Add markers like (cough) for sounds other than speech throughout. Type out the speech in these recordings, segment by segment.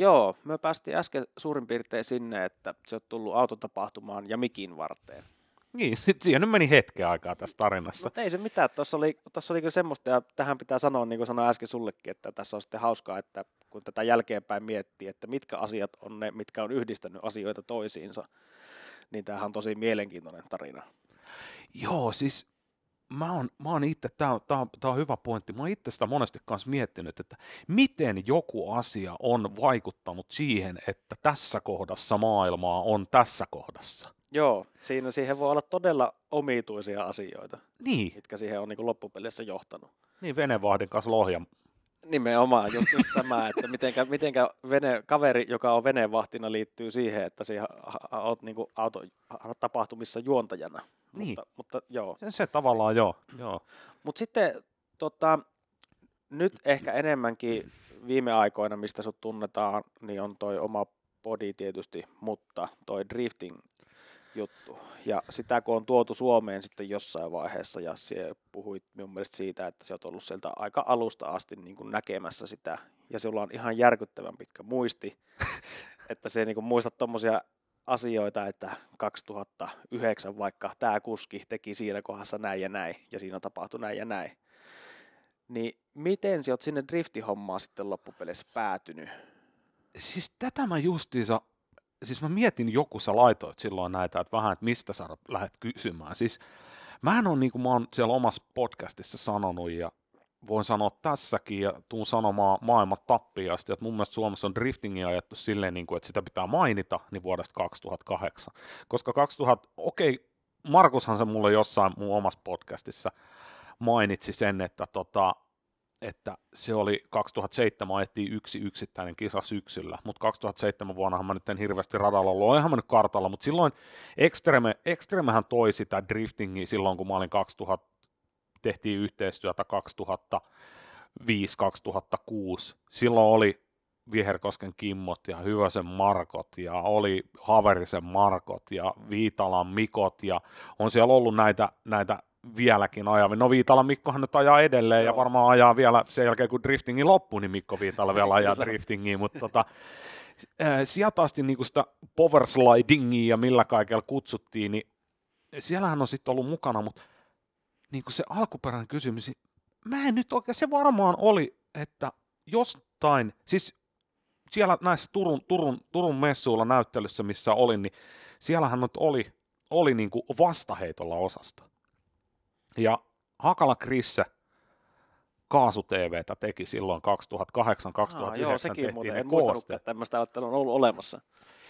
Joo, me päästiin äsken suurin piirtein sinne, että se on tullut autotapahtumaan ja mikin varteen. Niin, (laughs) sit siihen nyt meni hetken aikaa tässä tarinassa. Mutta ei se mitään, tuossa oli, tuossa oli kyllä semmoista, ja tähän pitää sanoa, niin kuin sanoin äsken sullekin, että tässä on sitten hauskaa, että kun tätä jälkeenpäin miettii, että mitkä asiat on ne, mitkä on yhdistänyt asioita toisiinsa, niin tämähän on tosi mielenkiintoinen tarina. Joo, siis mä oon, mä oon itse, tää on, tää, on, tää on hyvä pointti, mä oon itse sitä monesti kanssa miettinyt, että miten joku asia on vaikuttanut siihen, että tässä kohdassa maailmaa on tässä kohdassa. Joo, siinä siihen voi olla todella omituisia asioita, niin. mitkä siihen on niin loppupeleissä johtanut. Niin, venevahdin kanssa lohja. Nimenomaan, just, just tämä, että mitenkä, mitenkä vene, kaveri, joka on venevahtina, liittyy siihen, että siihen olet niin auto, tapahtumissa juontajana. Niin. Mutta, mutta joo. Se, se tavallaan joo. joo. Mutta sitten tota, nyt ehkä enemmänkin viime aikoina, mistä sut tunnetaan, niin on toi oma podi tietysti, mutta toi drifting juttu. Ja sitä kun on tuotu Suomeen sitten jossain vaiheessa, ja puhuit minun mielestä siitä, että sä oot ollut sieltä aika alusta asti niin kuin näkemässä sitä, ja sulla on ihan järkyttävän pitkä muisti, (laughs) että se niin kuin muistat tuommoisia asioita, että 2009 vaikka tämä kuski teki siinä kohdassa näin ja näin, ja siinä tapahtui näin ja näin. Niin miten sä oot sinne driftihommaan sitten loppupeleissä päätynyt? Siis tätä mä justiinsa, siis mä mietin joku, sä laitoit silloin näitä, että vähän, että mistä sä lähdet kysymään. Siis en on, niin kuin mä oon siellä omassa podcastissa sanonut ja voin sanoa tässäkin ja tuun sanomaan maailman tappiasti, että mun mielestä Suomessa on driftingia ajettu silleen, niin kuin, että sitä pitää mainita, niin vuodesta 2008. Koska 2000, okei, okay, Markushan se mulle jossain mun omassa podcastissa mainitsi sen, että, tota, että se oli 2007 ajettiin yksi yksittäinen kisa syksyllä, mutta 2007 vuonnahan mä nyt en hirveästi radalla ollut, olenhan mä nyt kartalla, mutta silloin Extreme, Extremehän toi sitä driftingiä silloin, kun mä olin 2000, tehtiin yhteistyötä 2005-2006. Silloin oli Viherkosken Kimmot ja Hyväsen Markot ja oli Haverisen Markot ja Viitalan Mikot ja on siellä ollut näitä, näitä vieläkin ajaa. No Viitalan Mikkohan nyt ajaa edelleen Joo. ja varmaan ajaa vielä sen jälkeen, kun driftingi loppui, niin Mikko Viitala vielä ajaa (laughs) driftingiä, mutta tota, eh, sieltä asti niin sitä powerslidingia ja millä kaikella kutsuttiin, niin siellähän on sitten ollut mukana, mutta niin kuin se alkuperäinen kysymys, niin mä en nyt oikein, se varmaan oli, että jostain, siis siellä näissä Turun, Turun, Turun messuilla näyttelyssä, missä olin, niin siellähän nyt oli, oli niin kuin vastaheitolla osasta. Ja Hakala Krisse Kaasu TVtä teki silloin 2008-2009. Aa, joo, sekin muuten, en muistanutkaan, että tämmöistä on ollut olemassa.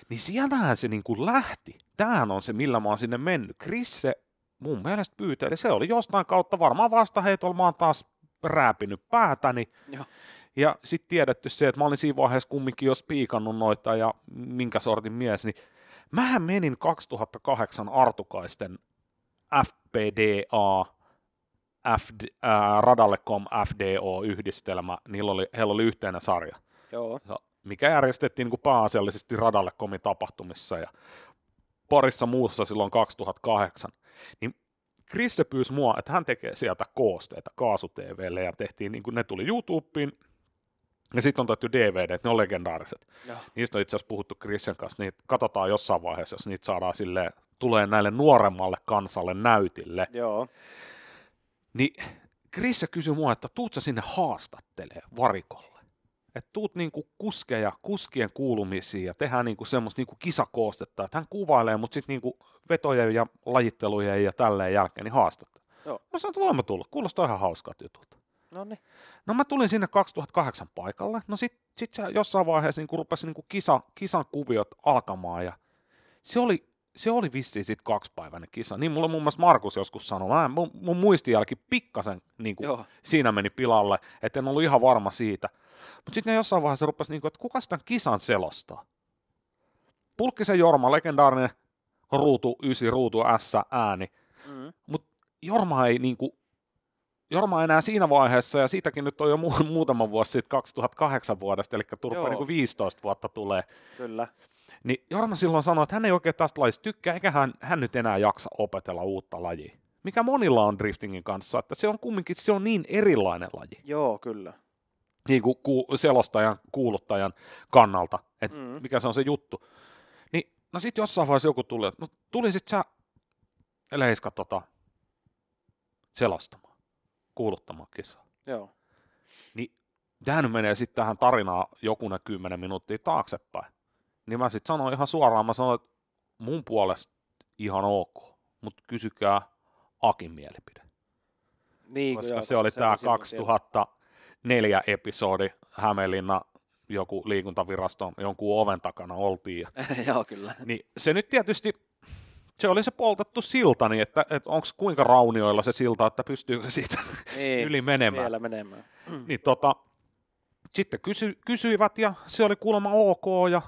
Niin sieltähän se niin kuin lähti. Tämähän on se, millä mä oon sinne mennyt. Krisse mun mielestä pyyteli. Se oli jostain kautta varmaan heitolla, mä oon taas rääpinyt päätäni. Joo. Ja sitten tiedetty se, että mä olin siinä vaiheessa kumminkin jo spiikannut noita ja minkä sortin mies, niin mähän menin 2008 Artukaisten FPDA FD, äh, Radallecom FDO-yhdistelmä, niillä oli, heillä oli yhteinen sarja, Joo. mikä järjestettiin niin kuin pääasiallisesti Radallecomin tapahtumissa ja parissa muussa silloin 2008. Niin Krisse pyysi mua, että hän tekee sieltä koosteita Kaasu TVlle ja tehtiin, niin kuin ne tuli YouTubeen, ja sitten on tehty DVD, ne on legendaariset. Joo. Niistä on itse asiassa puhuttu Krissen kanssa, niitä katsotaan jossain vaiheessa, jos niitä saadaan sille tulee näille nuoremmalle kansalle näytille. Joo. Niin Krisse kysyi mua, että tuutko sinne haastattelee varikolle? että tuut niinku kuskeja, kuskien kuulumisiin ja tehdään niinku semmoista niinku kisakoostetta, että hän kuvailee, mutta sitten niinku vetoja ja lajitteluja ja tälleen jälkeen niin haastatta. Joo. Mä sanoin, että voin mä tulla, kuulostaa ihan jutut. No niin. No mä tulin sinne 2008 paikalle, no sit, sit se jossain vaiheessa niinku rupesi niinku kisa, kisan kuviot alkamaan ja se oli, se oli vissiin sitten kaksipäiväinen kisa. Niin mulla muun muassa Markus joskus sanoi, mä, mun, mun muistijälki pikkasen niin kuin, siinä meni pilalle, että en ollut ihan varma siitä. Mutta sitten ne jossain vaiheessa rupesi, niin kuin, että kuka sitä kisan selostaa? Pulkkisen Jorma, legendaarinen ruutu 9, ruutu S ääni. Mm. Mutta Jorma ei niin kuin, Jorma enää siinä vaiheessa, ja siitäkin nyt on jo mu- muutama vuosi sitten 2008 vuodesta, eli turpa niin 15 vuotta tulee. Kyllä. Niin Jorma silloin sanoi, että hän ei oikein tästä lajista tykkää, eikä hän, hän nyt enää jaksa opetella uutta lajia. Mikä monilla on driftingin kanssa, että se on kumminkin se on niin erilainen laji. Joo, kyllä niin kuin ku, selostajan, kuuluttajan kannalta, että mm. mikä se on se juttu. Niin, no sitten jossain vaiheessa joku tuli, no tuli sitten sä leiska tota, selostamaan, kuuluttamaan kisaa. Joo. Niin tämä nyt menee sitten tähän tarinaan jokunen kymmenen minuuttia taaksepäin. Niin mä sitten sanoin ihan suoraan, mä sanoin, että mun puolesta ihan ok, mutta kysykää Akin mielipide. Niin, koska joo, se koska oli tämä 2000, neljä episodi Hämeenlinna joku liikuntaviraston jonkun oven takana oltiin. Ja, (laughs) Joo, kyllä. Niin se nyt tietysti, se oli se poltettu silta, niin että, että onko kuinka raunioilla se silta, että pystyykö siitä Ei, (laughs) niin, yli menemään. Vielä menemään. (clears throat) niin tota, sitten kysy, kysyivät ja se oli kuulemma ok ja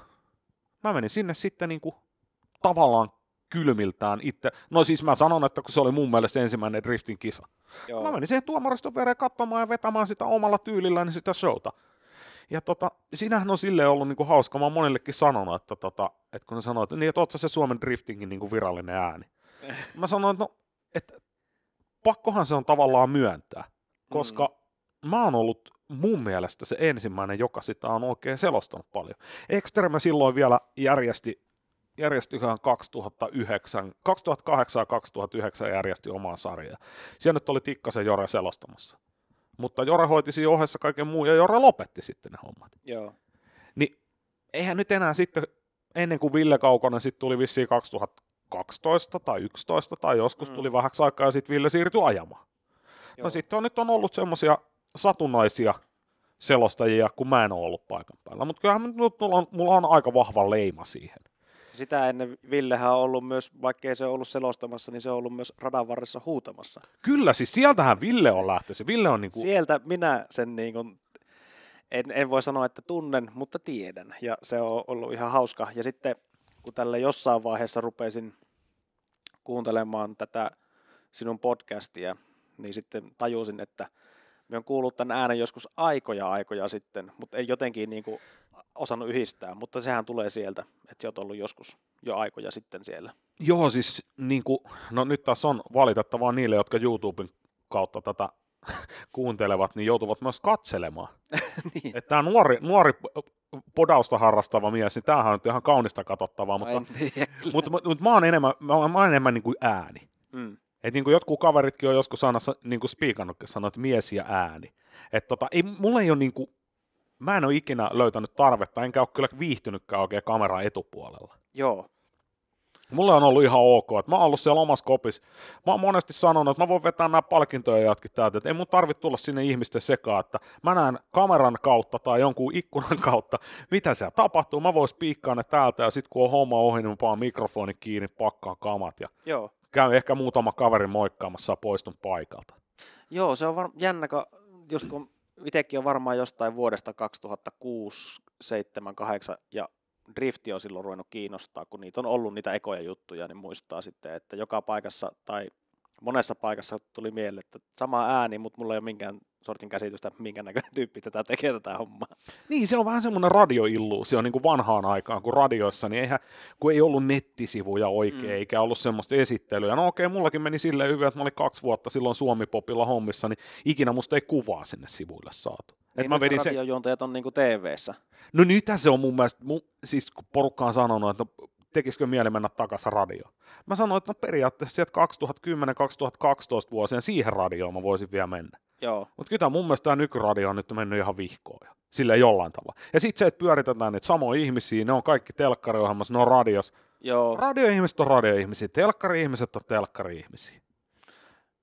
mä menin sinne sitten niin kuin tavallaan kylmiltään itse. No siis mä sanon, että kun se oli mun mielestä ensimmäinen driftin kisa. Joo. Mä menin siihen tuomariston viereen katsomaan ja vetämään sitä omalla tyylilläni niin sitä showta. Ja tota, sinähän on sille ollut niinku hauska, mä oon monillekin sanonut, että, tota, että kun ne sanoo, että, niin, että se Suomen driftingin niinku virallinen ääni. (laughs) mä sanoin, että, no, että pakkohan se on tavallaan myöntää, mm. koska mm. mä oon ollut mun mielestä se ensimmäinen, joka sitä on oikein selostanut paljon. Extreme silloin vielä järjesti järjestyköhän 2009, 2008 ja 2009 järjesti omaa sarjaa. Siellä nyt oli Tikkasen Jore selostamassa. Mutta Jore hoiti siinä ohessa kaiken muun ja Jore lopetti sitten ne hommat. Joo. Niin eihän nyt enää sitten, ennen kuin Ville Kaukonen sitten tuli vissiin 2012 tai 11 tai joskus mm. tuli vähän aikaa ja sitten Ville siirtyi ajamaan. No Joo. No sitten on, nyt on ollut semmoisia satunnaisia selostajia, kun mä en ole ollut paikan päällä. Mutta kyllähän mulla on, mulla on aika vahva leima siihen. Sitä ennen Villehän on ollut myös, vaikkei se ollut selostamassa, niin se on ollut myös radan varressa huutamassa. Kyllä, siis sieltähän Ville on lähtöisin. Ville on niin kuin... Sieltä minä sen niin kuin en, en voi sanoa, että tunnen, mutta tiedän. Ja se on ollut ihan hauska. Ja sitten kun tälle jossain vaiheessa rupesin kuuntelemaan tätä sinun podcastia, niin sitten tajusin, että me on kuullut tämän äänen joskus aikoja aikoja sitten, mutta ei jotenkin niin kuin osannut yhdistää, mutta sehän tulee sieltä, että sä oot ollut joskus jo aikoja sitten siellä. Joo, siis niin kuin, no nyt taas on valitettavaa niille, jotka YouTuben kautta tätä (laughs) kuuntelevat, niin joutuvat myös katselemaan. (laughs) niin. Että tämä nuori, nuori podausta harrastava mies, niin tämähän on nyt ihan kaunista katsottavaa, mutta, mutta, mutta, mutta mä oon enemmän, mä oon, mä oon enemmän niin kuin ääni. Mm. Et niin kuin jotkut kaveritkin on joskus aina niin kuin spiikannutkin, sanoo, että mies ja ääni. Et tota, ei, mulla ei ole niin kuin mä en ole ikinä löytänyt tarvetta, enkä ole kyllä viihtynytkään oikein kamera etupuolella. Joo. Mulla on ollut ihan ok, että mä oon ollut siellä omassa kopissa. Mä oon monesti sanonut, että mä voin vetää nämä palkintoja jatkin täältä, että ei mun tarvitse tulla sinne ihmisten sekaan, että mä näen kameran kautta tai jonkun ikkunan (laughs) kautta, mitä siellä tapahtuu. Mä voisin piikkaa ne täältä ja sit kun on homma ohi, niin mä paan mikrofonin kiinni, pakkaan kamat ja Joo. käyn ehkä muutama kaveri moikkaamassa ja poistun paikalta. Joo, se on var- jännä, jos kun itsekin on varmaan jostain vuodesta 2006, 7, 8 ja drifti on silloin ruvennut kiinnostaa, kun niitä on ollut niitä ekoja juttuja, niin muistaa sitten, että joka paikassa tai monessa paikassa tuli mieleen, että sama ääni, mutta mulla ei ole minkään sortin käsitystä, minkä näköinen tyyppi tätä tekee tätä hommaa. Niin, se on vähän semmoinen radioilluusio niin kuin vanhaan aikaan, kun radioissa, niin eihän, kun ei ollut nettisivuja oikein, mm. eikä ollut semmoista esittelyä. No okei, okay, mullakin meni silleen hyvin, että mä olin kaksi vuotta silloin Suomi-popilla hommissa, niin ikinä musta ei kuvaa sinne sivuille saatu. Niin, Et mä vedin radiojuontajat se... on niin kuin TV-ssä. No nythän se on mun mielestä, mun, siis kun porukka on sanonut, että tekisikö mieli mennä takaisin radio. Mä sanoin, että no periaatteessa sieltä 2010-2012 vuosien siihen radioon mä voisin vielä mennä. Joo. Mutta kyllä mun mielestä tämä nykyradio on nyt mennyt ihan vihkoon jo. Sillä jollain tavalla. Ja sitten se, että pyöritetään niitä samoja ihmisiä, ne on kaikki telkkariohjelmassa, ne on radios. Joo. Radioihmiset on radioihmisiä, telkkari-ihmiset on telkkari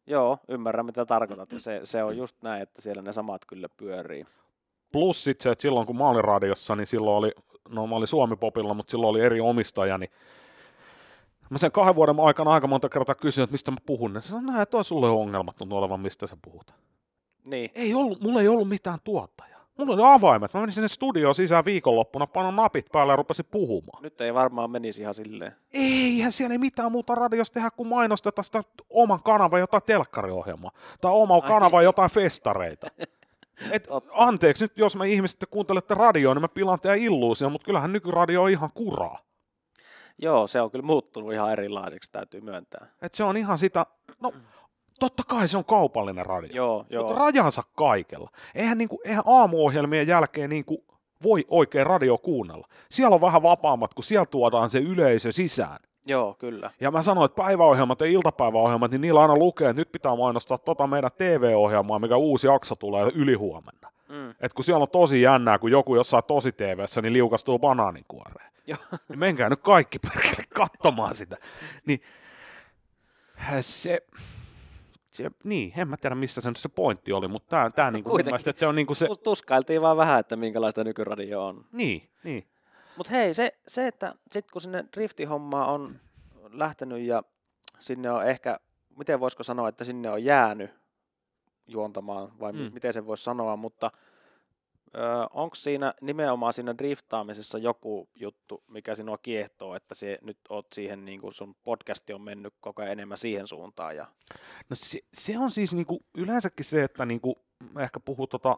Joo, ymmärrän mitä tarkoitat. se, se on just näin, että siellä ne samat kyllä pyörii. Plus sitten se, että silloin kun mä olin radiossa, niin silloin oli no mä olin Suomi-popilla, mutta silloin oli eri omistaja, niin Mä sen kahden vuoden aikana aika monta kertaa kysyin, että mistä mä puhun. Ja sanoin, että on sulle ongelmat tuntuu olevan, mistä sä puhut. Niin. Ei ollut, mulla ei ollut mitään tuottajaa. Mulla oli avaimet. Mä menin sinne studioon sisään viikonloppuna, panon napit päälle ja rupesin puhumaan. Nyt ei varmaan menisi ihan silleen. Eihän siellä ei mitään muuta radiosta tehdä kuin mainosteta sitä oman kanavan jotain telkkariohjelmaa. Tai oma Ai. kanava niin. jotain festareita. (laughs) Et, anteeksi nyt, jos mä ihmiset kuuntelette radioa, niin mä pilaan teidän illuusia, mutta kyllähän nykyradio on ihan kuraa. Joo, se on kyllä muuttunut ihan erilaiseksi, täytyy myöntää. Et se on ihan sitä, no totta kai se on kaupallinen radio, joo, joo. mutta rajansa kaikella. Eihän, niinku, eihän aamuohjelmien jälkeen niinku voi oikein radio kuunnella. Siellä on vähän vapaammat, kun siellä tuodaan se yleisö sisään. Joo, kyllä. Ja mä sanoin, että päiväohjelmat ja iltapäiväohjelmat, niin niillä aina lukee, että nyt pitää mainostaa tota meidän TV-ohjelmaa, mikä uusi jakso tulee ylihuomenna. Mm. Et kun siellä on tosi jännää, kun joku jossain tosi tv niin liukastuu banaanikuoreen. (laughs) Niin menkää nyt kaikki perkele katsomaan sitä. Niin, eh, se, se, niin, en mä tiedä missä se, se pointti oli, mutta tämä, tämä niin kuin, mielestä, että se on niin kuin se... Tuskailtiin vaan vähän, että minkälaista nykyradio on. Niin, niin. Mutta hei, se, se että sitten kun sinne driftihommaa on lähtenyt ja sinne on ehkä, miten voisiko sanoa, että sinne on jäänyt juontamaan, vai mm. miten sen voisi sanoa, mutta onko siinä nimenomaan siinä driftaamisessa joku juttu, mikä sinua kiehtoo, että se nyt oot siihen, niin kuin sun podcasti on mennyt koko ajan enemmän siihen suuntaan? Ja... No se, se, on siis niin kuin yleensäkin se, että niin kuin ehkä puhuu tota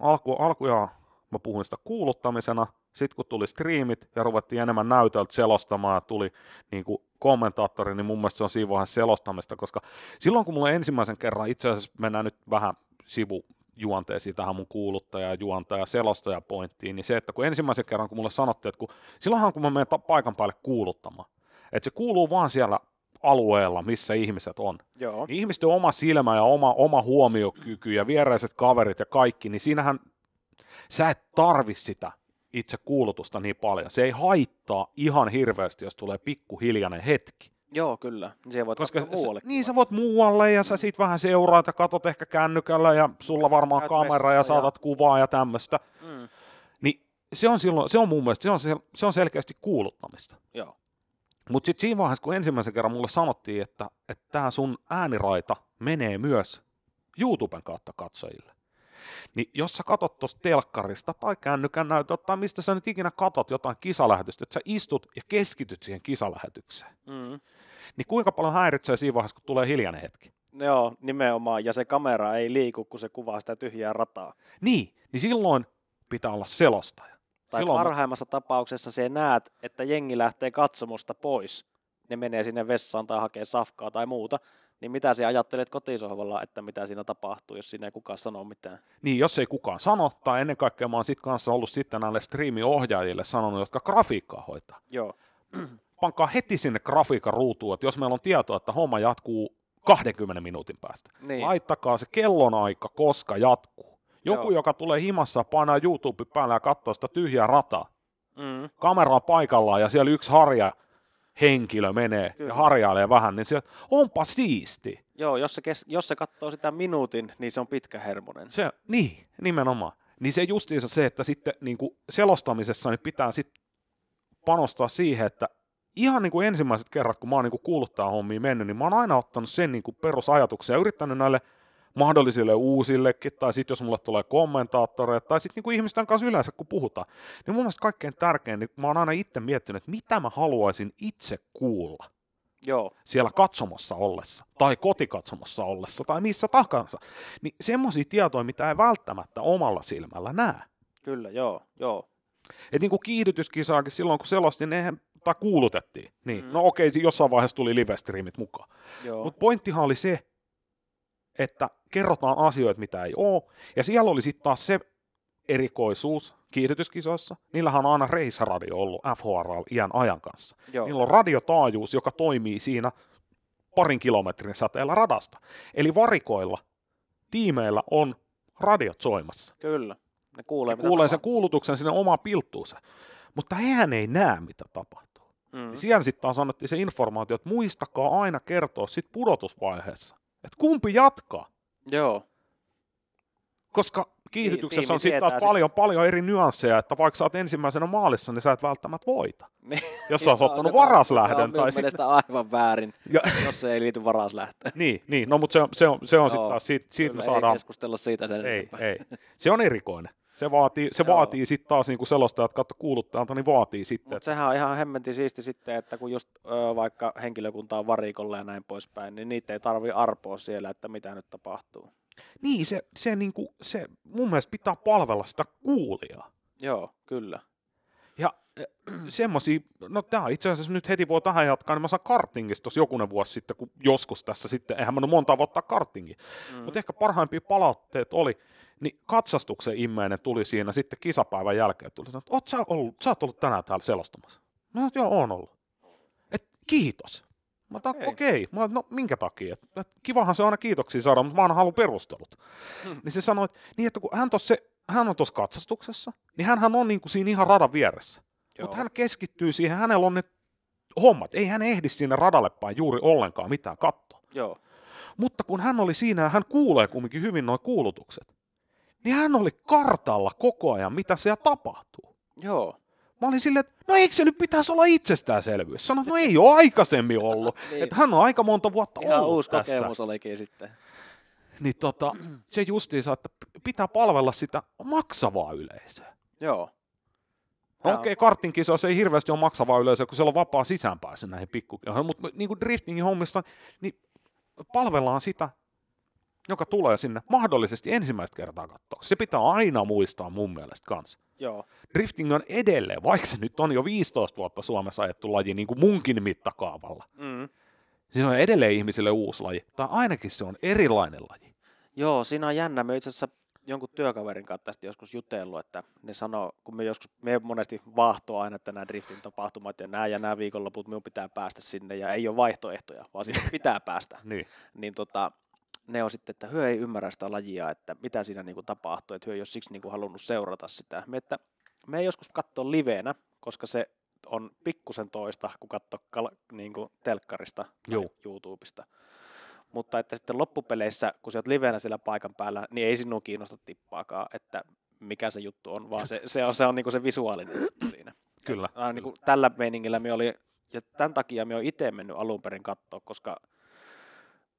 alku, alkuja mä puhuin sitä kuuluttamisena, sitten kun tuli striimit ja ruvettiin enemmän näytöltä selostamaan ja tuli niin kuin kommentaattori, niin mun mielestä se on siinä vaiheessa selostamista, koska silloin kun mulla ensimmäisen kerran, itse asiassa mennään nyt vähän sivu juonteisiin tähän mun kuuluttaja, juontaja, selostaja pointtiin, niin se, että kun ensimmäisen kerran kun mulle sanottiin, että kun, silloinhan kun mä menen paikan päälle kuuluttamaan, että se kuuluu vaan siellä alueella, missä ihmiset on. Joo. Niin ihmisten oma silmä ja oma, oma huomiokyky ja viereiset kaverit ja kaikki, niin siinähän Sä et tarvi sitä itse kuulutusta niin paljon. Se ei haittaa ihan hirveästi, jos tulee pikkuhiljainen hetki. Joo, kyllä. Niin voit Koska muualle. Sä, niin, sä voit muualle ja sä siitä vähän seuraat ja katot ehkä kännykällä ja sulla varmaan Käyt kamera ja saatat ja... kuvaa ja tämmöistä. Mm. Niin se on silloin, se on mun mielestä, se on, sel, se on selkeästi kuuluttamista. Joo. Mutta sitten siinä vaiheessa, kun ensimmäisen kerran mulle sanottiin, että tämä sun ääniraita menee myös YouTuben kautta katsojille. Niin jos sä katot tuosta telkkarista tai kännykän näytöltä tai mistä sä nyt ikinä katot jotain kisalähetystä, että sä istut ja keskityt siihen kisalähetykseen, mm. niin kuinka paljon häiritsee siinä vaiheessa, kun tulee hiljainen hetki? Joo, nimenomaan. Ja se kamera ei liiku, kun se kuvaa sitä tyhjää rataa. Niin, niin silloin pitää olla selostaja. Tai silloin... parhaimmassa tapauksessa se näet, että jengi lähtee katsomusta pois. Ne menee sinne vessaan tai hakee safkaa tai muuta niin mitä sinä ajattelet kotisohvalla, että mitä siinä tapahtuu, jos siinä ei kukaan sano mitään? Niin, jos ei kukaan sano, tai ennen kaikkea mä oon sitten kanssa ollut sitten näille striimiohjaajille sanonut, jotka grafiikkaa hoitaa. Joo. (clears throat) Pankaa heti sinne grafiikan ruutuun, että jos meillä on tietoa, että homma jatkuu 20 minuutin päästä, niin. laittakaa se kellonaika, koska jatkuu. Joku, Joo. joka tulee himassa, painaa YouTube päällä ja katsoo sitä tyhjää rataa. Mm. Kamera on paikallaan ja siellä yksi harja henkilö menee Kyllä. ja harjailee vähän, niin se, onpa siisti. Joo, jos se, kes, jos se katsoo sitä minuutin, niin se on pitkä hermonen. Se, niin, nimenomaan. Niin se justiinsa se, että sitten niin kuin selostamisessa niin pitää sitten panostaa siihen, että ihan niin kuin ensimmäiset kerrat, kun mä oon niin kuin tämän hommiin mennyt, niin mä oon aina ottanut sen niin kuin perusajatuksen ja yrittänyt näille – mahdollisille uusillekin, tai sitten jos mulle tulee kommentaattoreita, tai sitten niin ihmisten kanssa yleensä, kun puhutaan. Niin mun mielestä kaikkein tärkein, niin mä oon aina itse miettinyt, että mitä mä haluaisin itse kuulla. Joo. siellä katsomassa ollessa, tai kotikatsomossa ollessa, tai missä tahansa, niin semmoisia tietoja, mitä ei välttämättä omalla silmällä näe. Kyllä, joo, joo. Et niin kuin kiihdytyskisaakin silloin, kun selostin, niin eihän, tai kuulutettiin, niin, mm. no okei, jossain vaiheessa tuli live-streamit mukaan. Mutta pointtihan oli se, että kerrotaan asioita, mitä ei ole. Ja siellä oli sitten taas se erikoisuus kiihdytyskisoissa. Niillähän on aina reisaradio ollut FHRL iän ajan kanssa. Joo. Niillä on radiotaajuus, joka toimii siinä parin kilometrin säteellä radasta. Eli varikoilla tiimeillä on radiot soimassa. Kyllä. Ne kuulee, ne kuulee sen kuulutuksen sinne omaan pilttuunsa. Mutta hän ei näe, mitä tapahtuu. Mm. Siellä sitten taas annettiin se informaatio, että muistakaa aina kertoa sit pudotusvaiheessa, että kumpi jatkaa. Joo. Koska kiihdytyksessä Tiimi on sitten taas sit... paljon, paljon eri nyansseja, että vaikka sä oot ensimmäisenä maalissa, niin sä et välttämättä voita. (laughs) Niin. jos sä oot ottanut no varaslähdön. Tai sit... aivan väärin, ja... jos se ei liity varaslähtöön. (laughs) niin, niin, no mutta se on, se on, se on sitten taas, siitä, siitä me saadaan... Ei keskustella siitä sen ei, ei. Se on erikoinen. Se vaatii, se vaatii sitten taas niinku selostajat katso kuuluttajalta, niin vaatii sitten. Mutta sehän on ihan hemmenti siisti sitten, että kun just ö, vaikka henkilökunta on varikolla ja näin poispäin, niin niitä ei tarvi arpoa siellä, että mitä nyt tapahtuu. Niin, se, se, niinku, se mun mielestä pitää palvella sitä kuulia. Joo, kyllä semmoisia, no tämä itse asiassa nyt heti voi tähän jatkaa, niin mä saan kartingista tuossa jokunen vuosi sitten, kun joskus tässä sitten, eihän mä nyt monta vuotta kartingin, mm. mutta ehkä parhaimpia palautteet oli, niin katsastuksen immeinen tuli siinä sitten kisapäivän jälkeen, tuli, että oot sä, ollut, sä oot ollut tänään täällä selostamassa. Mä sanoin, joo, oon ollut. Et kiitos. Mä otan, okei. Okay. Mä otan, no minkä takia? Et, et, kivahan se aina kiitoksia saada, mutta mä aina halunnut perustelut. Hmm. Niin se sanoi, että, niin, että kun hän, tossa, hän on tuossa katsastuksessa, niin hän on niin kuin siinä ihan radan vieressä. Mutta hän keskittyy siihen, hänellä on ne hommat. Ei hän ehdi siinä radalle päin juuri ollenkaan mitään katsoa. Joo. Mutta kun hän oli siinä ja hän kuulee kumminkin hyvin nuo kuulutukset, niin hän oli kartalla koko ajan, mitä siellä tapahtuu. Joo. Mä olin silleen, että no eikö se nyt pitäisi olla itsestäänselvyys? Sanoin, no ei ole aikaisemmin ollut. (laughs) niin. Että hän on aika monta vuotta Ihan ollut uusi tässä. kokemus olikin sitten. Niin tota, se justiinsa, että pitää palvella sitä maksavaa yleisöä. Joo. Okei, okay, kartin kisoissa ei hirveästi ole maksavaa yleensä, kun siellä on vapaa sisäänpääsy näihin pikkukin. mutta niin kuin driftingin hommissa, niin palvellaan sitä, joka tulee sinne mahdollisesti ensimmäistä kertaa katsoa. Se pitää aina muistaa mun mielestä kanssa. Joo. Drifting on edelleen, vaikka se nyt on jo 15 vuotta Suomessa ajettu laji niin kuin munkin mittakaavalla. Mm. Se on edelleen ihmisille uusi laji, tai ainakin se on erilainen laji. Joo, siinä on jännä. Me itse asiassa jonkun työkaverin kanssa tästä joskus jutellut, että ne sanoo, kun me joskus, me monesti vahtoa aina, että nämä driftin tapahtumat ja nämä ja nämä viikonloput, minun pitää päästä sinne ja ei ole vaihtoehtoja, vaan sinne niin. pitää päästä. (laughs) niin. niin tota, ne on sitten, että hyö ei ymmärrä sitä lajia, että mitä siinä kuin niinku tapahtuu, että hyö ei ole siksi kuin niinku halunnut seurata sitä. Me, että me ei joskus katsoa liveenä, koska se on pikkusen toista, kun katsoa kal- niinku telkkarista Joo. tai YouTubesta mutta että sitten loppupeleissä, kun sä oot livenä siellä paikan päällä, niin ei sinua kiinnosta tippaakaan, että mikä se juttu on, vaan se, se on, se, on niinku se visuaalinen juttu siinä. (clears throat) Kyllä. Ja, niinku kyllä. Niinku, tällä meiningillä me oli, ja tämän takia me on itse mennyt alun perin katsoa, koska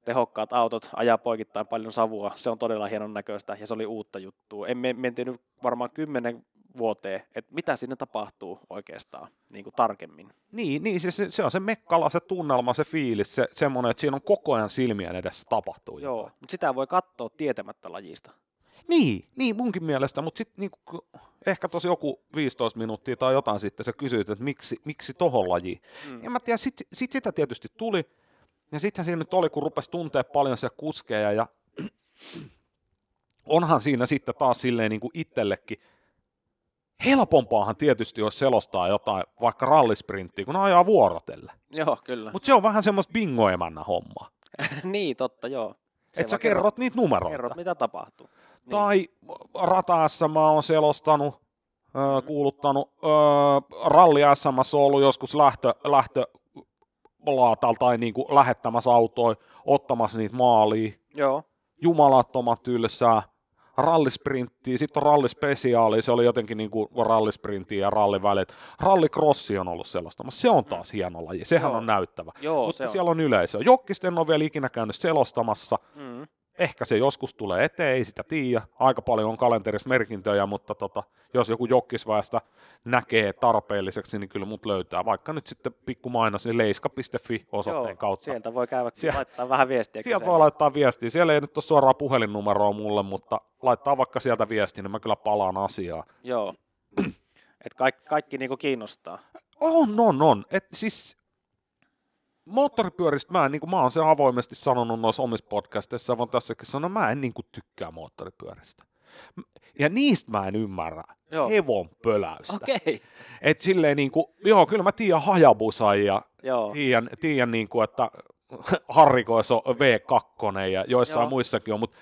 tehokkaat autot ajaa poikittain paljon savua, se on todella hienon näköistä ja se oli uutta juttua. En mentiin varmaan kymmenen vuoteen, että mitä siinä tapahtuu oikeastaan niin kuin tarkemmin. Niin, niin siis se, se on se mekkala, se tunnelma, se fiilis, se, semmoinen, että siinä on koko ajan silmien edessä tapahtuu. Joo, jotain. mutta sitä voi katsoa tietämättä lajista. Niin, niin munkin mielestä, mutta sitten niinku, ehkä tosi joku 15 minuuttia tai jotain sitten sä kysyit, että miksi, miksi tohon lajiin. Mm. En mä tiedä, sit, sit sitä tietysti tuli, ja sittenhän siinä nyt oli, kun rupesi tuntee paljon se kuskeja, ja (clears throat) onhan siinä sitten taas silleen niin kuin itsellekin, helpompaahan tietysti olisi selostaa jotain, vaikka rallisprinttiä, kun ajaa vuorotelle. Joo, kyllä. Mutta se on vähän semmoista bingoemännä hommaa. (laughs) niin, totta, joo. Et sä kerrot, kerrot niitä numeroita. Kerrot, mitä tapahtuu. Niin. Tai rataassa mä oon selostanut, öö, kuuluttanut, öö, ralli SM on ollut joskus lähtö, lähtö laatalta tai niin lähettämässä autoja, ottamassa niitä maaliin. Joo. Jumalattomat tylsää rallisprinttiä, sitten on rallispesiaali, se oli jotenkin niin kuin rallisprinttiä ja rallivälit. Rallikrossi on ollut sellaista, mutta se on taas hieno laji, sehän Joo. on näyttävä. Joo, mutta se on. siellä on yleisö. Jokkisten on vielä ikinä käynyt selostamassa, mm ehkä se joskus tulee eteen, ei sitä tiedä. Aika paljon on kalenterissa merkintöjä, mutta tota, jos joku jokkisväestä näkee tarpeelliseksi, niin kyllä mut löytää. Vaikka nyt sitten pikku mainos, niin leiska.fi osoitteen Joo, kautta. Sieltä voi käydä Sie- laittaa vähän viestiä. Sieltä kysellä. voi laittaa viestiä. Siellä ei nyt ole suoraan puhelinnumeroa mulle, mutta laittaa vaikka sieltä viestiä, niin mä kyllä palaan asiaan. Joo. (clears throat) Et kaikki, kaikki niinku kiinnostaa. On, on, on. Et siis moottoripyöristä mä en, niin kuin mä oon sen avoimesti sanonut noissa omissa podcasteissa, vaan tässäkin sanon, mä en niin kuin tykkää moottoripyöristä. Ja niistä mä en ymmärrä joo. hevon pöläystä. Okei. Et silleen niin kuin, joo, kyllä mä tiedän hajabusan ja joo. tiedän, tiedän niin kuin, että harrikois on V2 ja joissain joo. muissakin on, mutta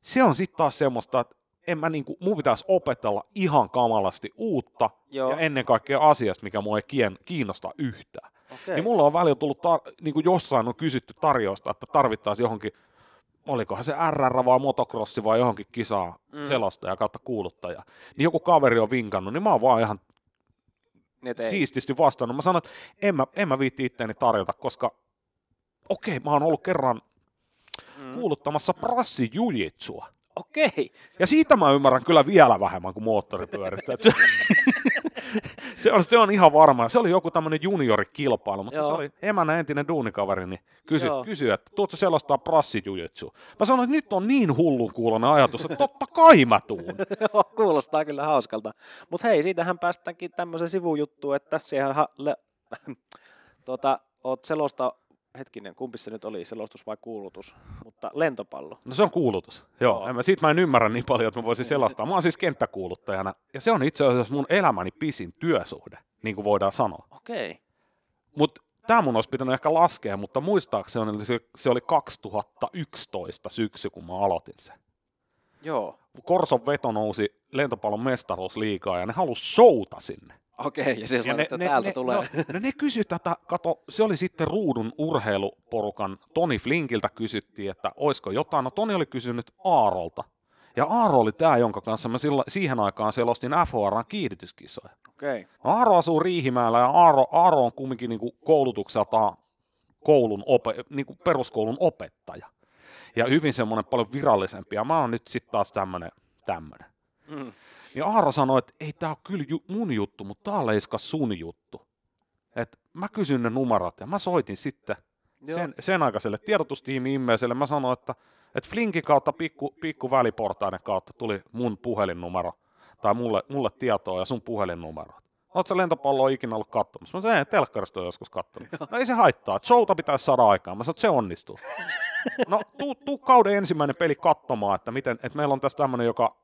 se on sitten taas semmoista, että en mä kuin niinku, mun pitäisi opetella ihan kamalasti uutta Joo. ja ennen kaikkea asiasta, mikä mua ei kiinnosta yhtään. Okay. Niin mulla on välillä tullut, tar- niin kuin jossain on kysytty tarjousta, että tarvittaisiin johonkin, olikohan se RR vai motocrossi vai johonkin kisaa mm. selostaja kautta kuuluttaja. Niin joku kaveri on vinkannut, niin mä oon vaan ihan Netein. siististi vastannut. Mä sanoin, että en mä, en mä viitti itteeni tarjota, koska okei, okay, mä oon ollut kerran mm. kuuluttamassa prassijujitsua. Okei. Ja siitä mä ymmärrän kyllä vielä vähemmän kuin moottoripyöristä. se, (laughs) se, on, se on ihan varma. Se oli joku tämmöinen juniorikilpailu, mutta Joo. se oli emänä entinen duunikaveri, niin kysyi, kysy että tuutko selostaa prassijujutsu? Mä sanoin, että nyt on niin hullun kuulonen ajatus, että totta kai mä tuun. (laughs) Joo, kuulostaa kyllä hauskalta. Mutta hei, siitähän päästäänkin tämmöisen sivujuttuun, että siihen ha- le- (laughs) tuota, oot selosta hetkinen, kumpi se nyt oli, selostus vai kuulutus, mutta lentopallo. No se on kuulutus, joo. joo. En mä, siitä mä en ymmärrä niin paljon, että mä voisin niin. selostaa. Mä oon siis kenttäkuuluttajana, ja se on itse asiassa mun elämäni pisin työsuhde, niin kuin voidaan sanoa. Okei. Okay. Mutta tämä mun olisi pitänyt ehkä laskea, mutta muistaakseni se oli 2011 syksy, kun mä aloitin sen. Joo. Korson veto nousi lentopallon mestaruusliikaa ja ne halusi showta sinne. Okei, ja siis ja ne, ne, täältä ne, tulee. No, no ne kysy tätä, kato, se oli sitten ruudun urheiluporukan, Toni Flinkiltä kysyttiin, että oisko jotain. No Toni oli kysynyt Aarolta. Ja Aaro oli tämä, jonka kanssa mä sillä, siihen aikaan selostin FHRn kiihdytyskisoja. Okei. No Aaro asuu Riihimäellä ja Aaro, Aaro on kumminkin niin koulutukseltaan koulun ope, niin kuin peruskoulun opettaja. Ja hyvin semmoinen paljon virallisempi. Ja mä oon nyt sitten taas tämmöinen. Mm. Niin Aaro sanoi, että ei tämä ole kyllä ju- mun juttu, mutta tämä on leiska sun juttu. Et mä kysyn ne numerot ja mä soitin sitten sen, sen aikaiselle tiedotustiimi immeiselle. Mä sanoin, että, että Flinkin kautta pikku, pikku väliportainen kautta tuli mun puhelinnumero tai mulle, mulle tietoa ja sun puhelinnumero. Oletko lentopallo ikinä ollut katsomassa? Mä sanoin, telkkarista on joskus katsonut. No ei se haittaa, showta pitäisi saada aikaan. Mä sanoin, että se onnistuu. (laughs) No tuu, tuu kauden ensimmäinen peli katsomaan, että, miten, että meillä on tässä tämmöinen, joka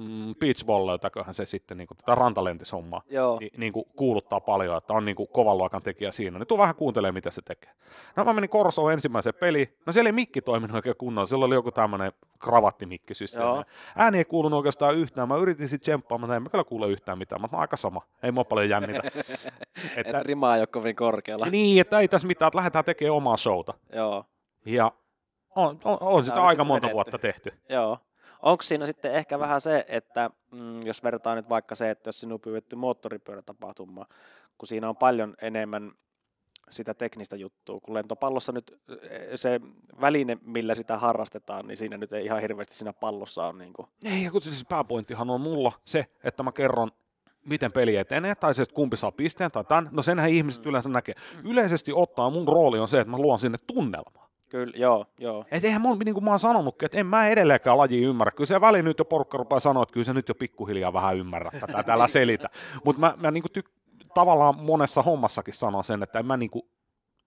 mm, beachvolleytäköhän se sitten, niinku niin kuin, tätä rantalentishommaa, niin, niin kuin kuuluttaa paljon, että on niin kuin, kovan luokan tekijä siinä. Niin tuu vähän kuuntelee, mitä se tekee. No mä menin Korsoon ensimmäiseen peliin. No siellä ei mikki toiminut oikein kunnolla. Siellä oli joku tämmöinen systeemi. Ääni ei kuulunut oikeastaan yhtään. Mä yritin sitten tsemppaa, mutta en mä kyllä kuule yhtään mitään. Mä aika sama. Ei mua paljon jännitä. (laughs) että, Et rimaa ei ole kovin korkealla. Niin, että ei tässä mitään, että lähdetään tekemään omaa showta. Joo. Ja on, on, on sitä aika monta vuotta tehty. Joo. Onko siinä sitten ehkä vähän se, että mm, jos verrataan nyt vaikka se, että jos sinun on pyydetty moottoripyörätapahtuma, kun siinä on paljon enemmän sitä teknistä juttua, kun lentopallossa nyt eh, se väline, millä sitä harrastetaan, niin siinä nyt ei ihan hirveästi siinä pallossa on. Niinku. Niin kuin. Ei, kun siis pääpointtihan on mulla se, että mä kerron miten peli etenee, tai se, kumpi saa pisteen tai tämän. No senhän ihmiset mm. yleensä näkee. Yleisesti ottaa mun rooli on se, että mä luon sinne tunnelmaa. Kyllä, joo, joo. Et eihän mun, niin kuin mä oon sanonutkin, että en mä edelleenkään laji ymmärrä. Kyllä se väli nyt jo porukka rupeaa sanoa, että kyllä se nyt jo pikkuhiljaa vähän ymmärrä tätä täällä (laughs) selitä. Mutta mä, mä niin kuin tyk- tavallaan monessa hommassakin sanon sen, että en mä niin kuin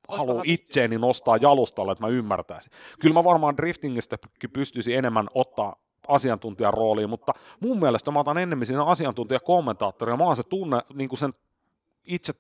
haluan itseeni nostaa jalustalle, että mä ymmärtäisin. Kyllä mä varmaan driftingistäkin pystyisin enemmän ottaa asiantuntijan rooliin, mutta mun mielestä mä otan enemmän siinä asiantuntijakommentaattorina. Mä oon se tunne, niin kuin sen itse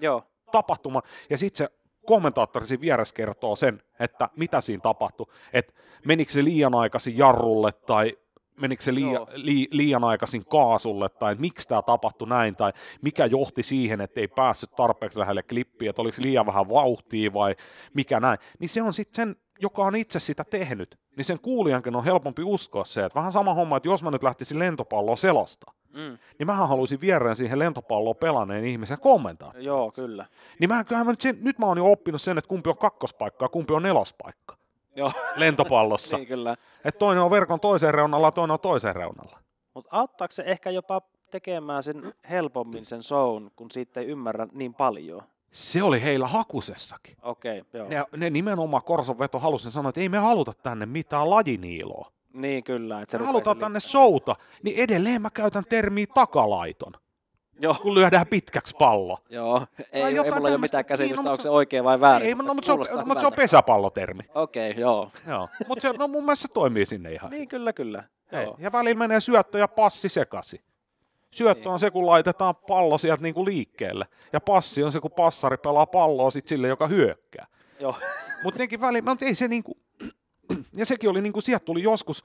Joo. tapahtuman, ja sitten se kommentaattorisi vieressä kertoo sen, että mitä siinä tapahtui, että menikö se liian aikaisin jarrulle tai menikö se liian, li, liian aikaisin kaasulle, tai miksi tämä tapahtui näin, tai mikä johti siihen, että ei päässyt tarpeeksi lähelle klippiä, että oliko liian vähän vauhtia vai mikä näin, niin se on sitten sen joka on itse sitä tehnyt, niin sen kuulijankin on helpompi uskoa se, että vähän sama homma, että jos mä nyt lähtisin lentopalloa selosta, Mm. Niin mä haluaisin viereen siihen lentopalloa pelanneen ihmisen kommentaa. Joo, kyllä. Niin mä, mä nyt, sen, nyt mä oon jo oppinut sen, että kumpi on kakkospaikka ja kumpi on nelospaikka. Joo. (laughs) Lentopallossa. niin kyllä. Et toinen on verkon toisen reunalla ja toinen on toisen reunalla. Mutta auttaako se ehkä jopa tekemään sen helpommin sen shown, kun siitä ei ymmärrä niin paljon? Se oli heillä hakusessakin. Okei, okay, joo. Ne, ne nimenomaan Korson veto halusin sanoa, että ei me haluta tänne mitään lajiniiloa. Niin kyllä. Että se me halutaan li- niin- tänne souta, niin edelleen mä käytän termiä takalaiton. Joo. Kun lyödään pitkäksi pallo. Joo, ei, ei mulla tämmöistä. ole mitään käsitystä, niin, no, onko se oikein vai väärin. Ei, mutta, no, mutta, se, on, hyvältä. No, mutta se on pesäpallotermi. Okei, okay, joo. joo. mutta se, no, mun mielestä se toimii sinne ihan. niin, kyllä, kyllä. Ei. Joo. Ja välillä menee syöttö ja passi sekasi. Syöttö niin. on se, kun laitetaan pallo sieltä niin kuin liikkeelle. Ja passi on se, kun passari pelaa palloa sitten sille, joka hyökkää. Joo. Mutta nekin väliin, mutta ei se niin kuin, ja sekin oli niin kuin, sieltä tuli joskus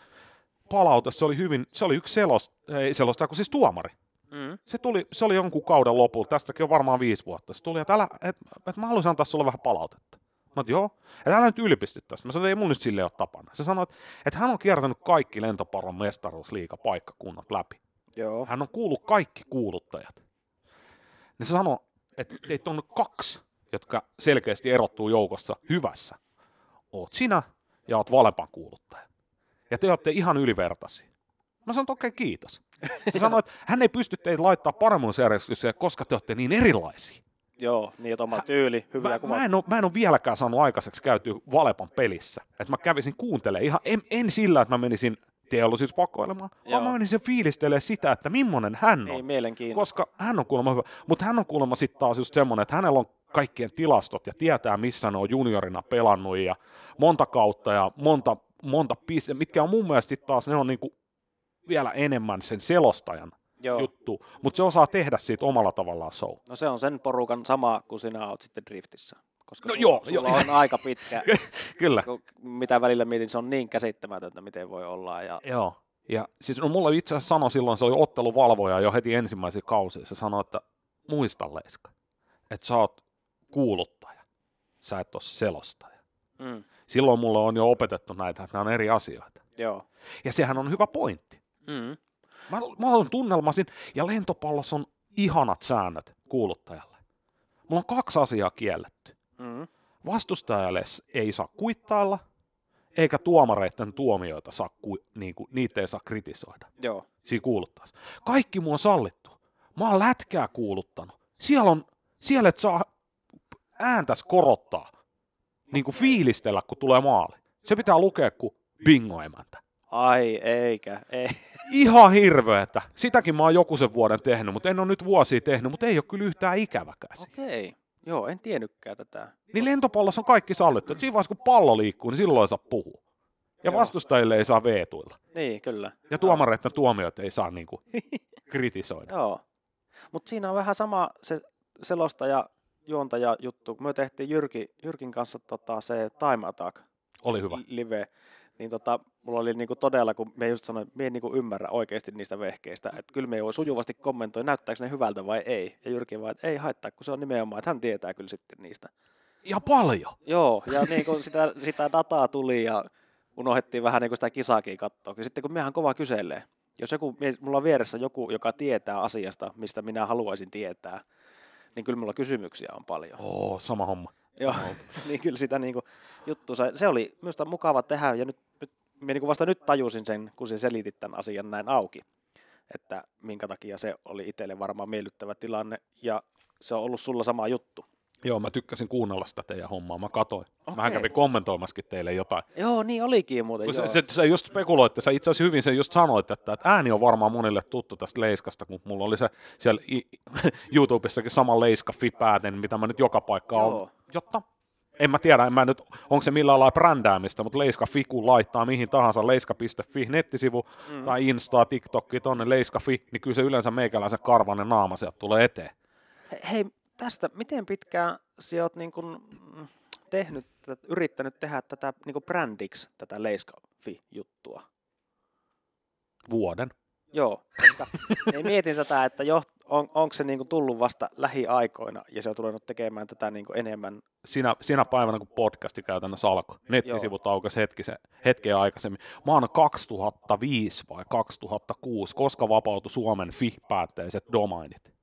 palaute, se oli hyvin, se oli yksi selos, ei selostaja, kun siis tuomari. Mm. Se, tuli, se oli jonkun kauden lopulla, tästäkin on varmaan viisi vuotta. Se tuli, että, älä, että, et, mä haluaisin antaa sulle vähän palautetta. Mä sanoin, joo, että älä nyt ylipisty tästä. Mä sanoin, ei mun nyt silleen ole tapana. Se sanoi, että, et hän on kiertänyt kaikki lentoparon mestaruusliikapaikkakunnat läpi. Joo. Hän on kuullut kaikki kuuluttajat. Ne niin sanoo, että teitä on kaksi, jotka selkeästi erottuu joukossa hyvässä. Oot sinä ja oot Valepan kuuluttaja. Ja te olette ihan ylivertaisia. Mä sanon, että okei, okay, kiitos. Se sanoi, että hän ei pysty teitä laittaa paremmuusjärjestykseen, koska te olette niin erilaisia. Joo, niin että oma tyyli, hyviä mä, kuva. Mä en, ole, mä en ole vieläkään saanut aikaiseksi käytyä Valepan pelissä. Että mä kävisin kuuntelemaan ihan, en, en sillä, että mä menisin – Smith ei ollut siis vakoilemaan, Joo. vaan mä se fiilistelee sitä, että millainen hän on. Niin, koska hän on kuulemma hyvä. Mutta hän on kuulemma sitten taas just semmoinen, että hänellä on kaikkien tilastot ja tietää, missä ne on juniorina pelannut ja monta kautta ja monta, monta piste, mitkä on mun mielestä taas, ne on niinku vielä enemmän sen selostajan Joo. juttu, mutta se osaa tehdä siitä omalla tavallaan show. No se on sen porukan sama kuin sinä oot sitten driftissä koska no, joo, sulla joo. on aika pitkä. (laughs) Kyllä. Mitä välillä mietin, se on niin käsittämätöntä, miten voi olla. Ja... Joo. Ja siis, no mulla itse asiassa sanoi silloin, se oli otteluvalvoja jo heti ensimmäisiä kausia, se sanoi, että muista Leiska, että sä oot kuuluttaja, sä et ole selostaja. Mm. Silloin mulle on jo opetettu näitä, että nämä on eri asioita. Joo. Ja sehän on hyvä pointti. Mm. Mä, mä olen tunnelmasin, ja lentopallossa on ihanat säännöt kuuluttajalle. Mulla on kaksi asiaa kielletty. Mm. Vastustajalle ei saa kuittailla, eikä tuomareiden tuomioita saa, niin kuin, niitä ei saa kritisoida. Joo. Siinä kuuluttaa. Kaikki muu on sallittu. Mä oon lätkää kuuluttanut. Siellä, on, siellä et saa ääntäs korottaa, niin kuin fiilistellä, kun tulee maali. Se pitää lukea kuin bingoemäntä. Ai, eikä. Ei. (laughs) Ihan hirveetä. Sitäkin mä oon joku sen vuoden tehnyt, mutta en ole nyt vuosia tehnyt, mutta ei ole kyllä yhtään ikäväkäs. Okei. Okay. Joo, en tiennytkään tätä. Niin lentopallossa on kaikki sallittu. Siinä vaiheessa, kun pallo liikkuu, niin silloin saa puhua. Ja Joo. vastustajille ei saa veetuilla. Niin, kyllä. Ja tuomareiden tuomiot ei saa niin kuin, (laughs) kritisoida. Joo. Mutta siinä on vähän sama se selostaja, juontaja juttu. Me tehtiin Jyrki, Jyrkin kanssa tota, se Time Attack. Oli hyvä. Live niin tota, mulla oli niinku todella, kun me just sanoin, me ei niinku ymmärrä oikeasti niistä vehkeistä, että kyllä me ei voi sujuvasti kommentoi, näyttääkö ne hyvältä vai ei. Ja Jyrki vaan, että ei haittaa, kun se on nimenomaan, että hän tietää kyllä sitten niistä. Ja paljon. Joo, ja niin sitä, sitä dataa tuli ja unohdettiin vähän niin kuin sitä kisaakin katsoa. Ja sitten kun mehän kova kyselee, jos joku, mulla on vieressä joku, joka tietää asiasta, mistä minä haluaisin tietää, niin kyllä mulla kysymyksiä on paljon. Oo, sama homma. Joo, (laughs) niin kyllä sitä niin kuin, juttu sai. Se oli minusta mukava tehdä ja nyt, nyt minä niin vasta nyt tajusin sen, kun se selitit tämän asian näin auki, että minkä takia se oli itselle varmaan miellyttävä tilanne ja se on ollut sulla sama juttu. Joo, mä tykkäsin kuunnella sitä teidän hommaa, mä katoin. Okay. Mä kävin kommentoimaskin teille jotain. Joo, niin olikin muuten. joo. Se, se, just spekuloitte, sä itse asiassa hyvin sen just sanoit, että, että ääni on varmaan monille tuttu tästä leiskasta, kun mulla oli se siellä i, (laughs) YouTubessakin sama leiska fipääten, mitä mä nyt joka paikka on. Jotta en mä tiedä, en mä nyt, onko se millään lailla brändäämistä, mutta Leiska.fi kun laittaa mihin tahansa, leiska.fi nettisivu mm. tai Insta, TikTokki, tonne Leiska.fi, niin kyllä se yleensä meikäläisen karvanen naama sieltä tulee eteen. He, hei, tästä, miten pitkään sinä olet niin kuin mm, tehnyt, yrittänyt tehdä tätä niin kuin brändiksi, tätä Leiskafi-juttua? Vuoden. Joo, Ei niin mietin tätä, että jo, on, onko se niin kuin tullut vasta lähiaikoina ja se on tullut tekemään tätä niin kuin enemmän. Sinä, sinä päivänä, kun podcasti käytännössä alkoi, nettisivut aukesi hetki, hetkeä aikaisemmin. Mä oon 2005 vai 2006, koska vapautui Suomen fi-päätteiset domainit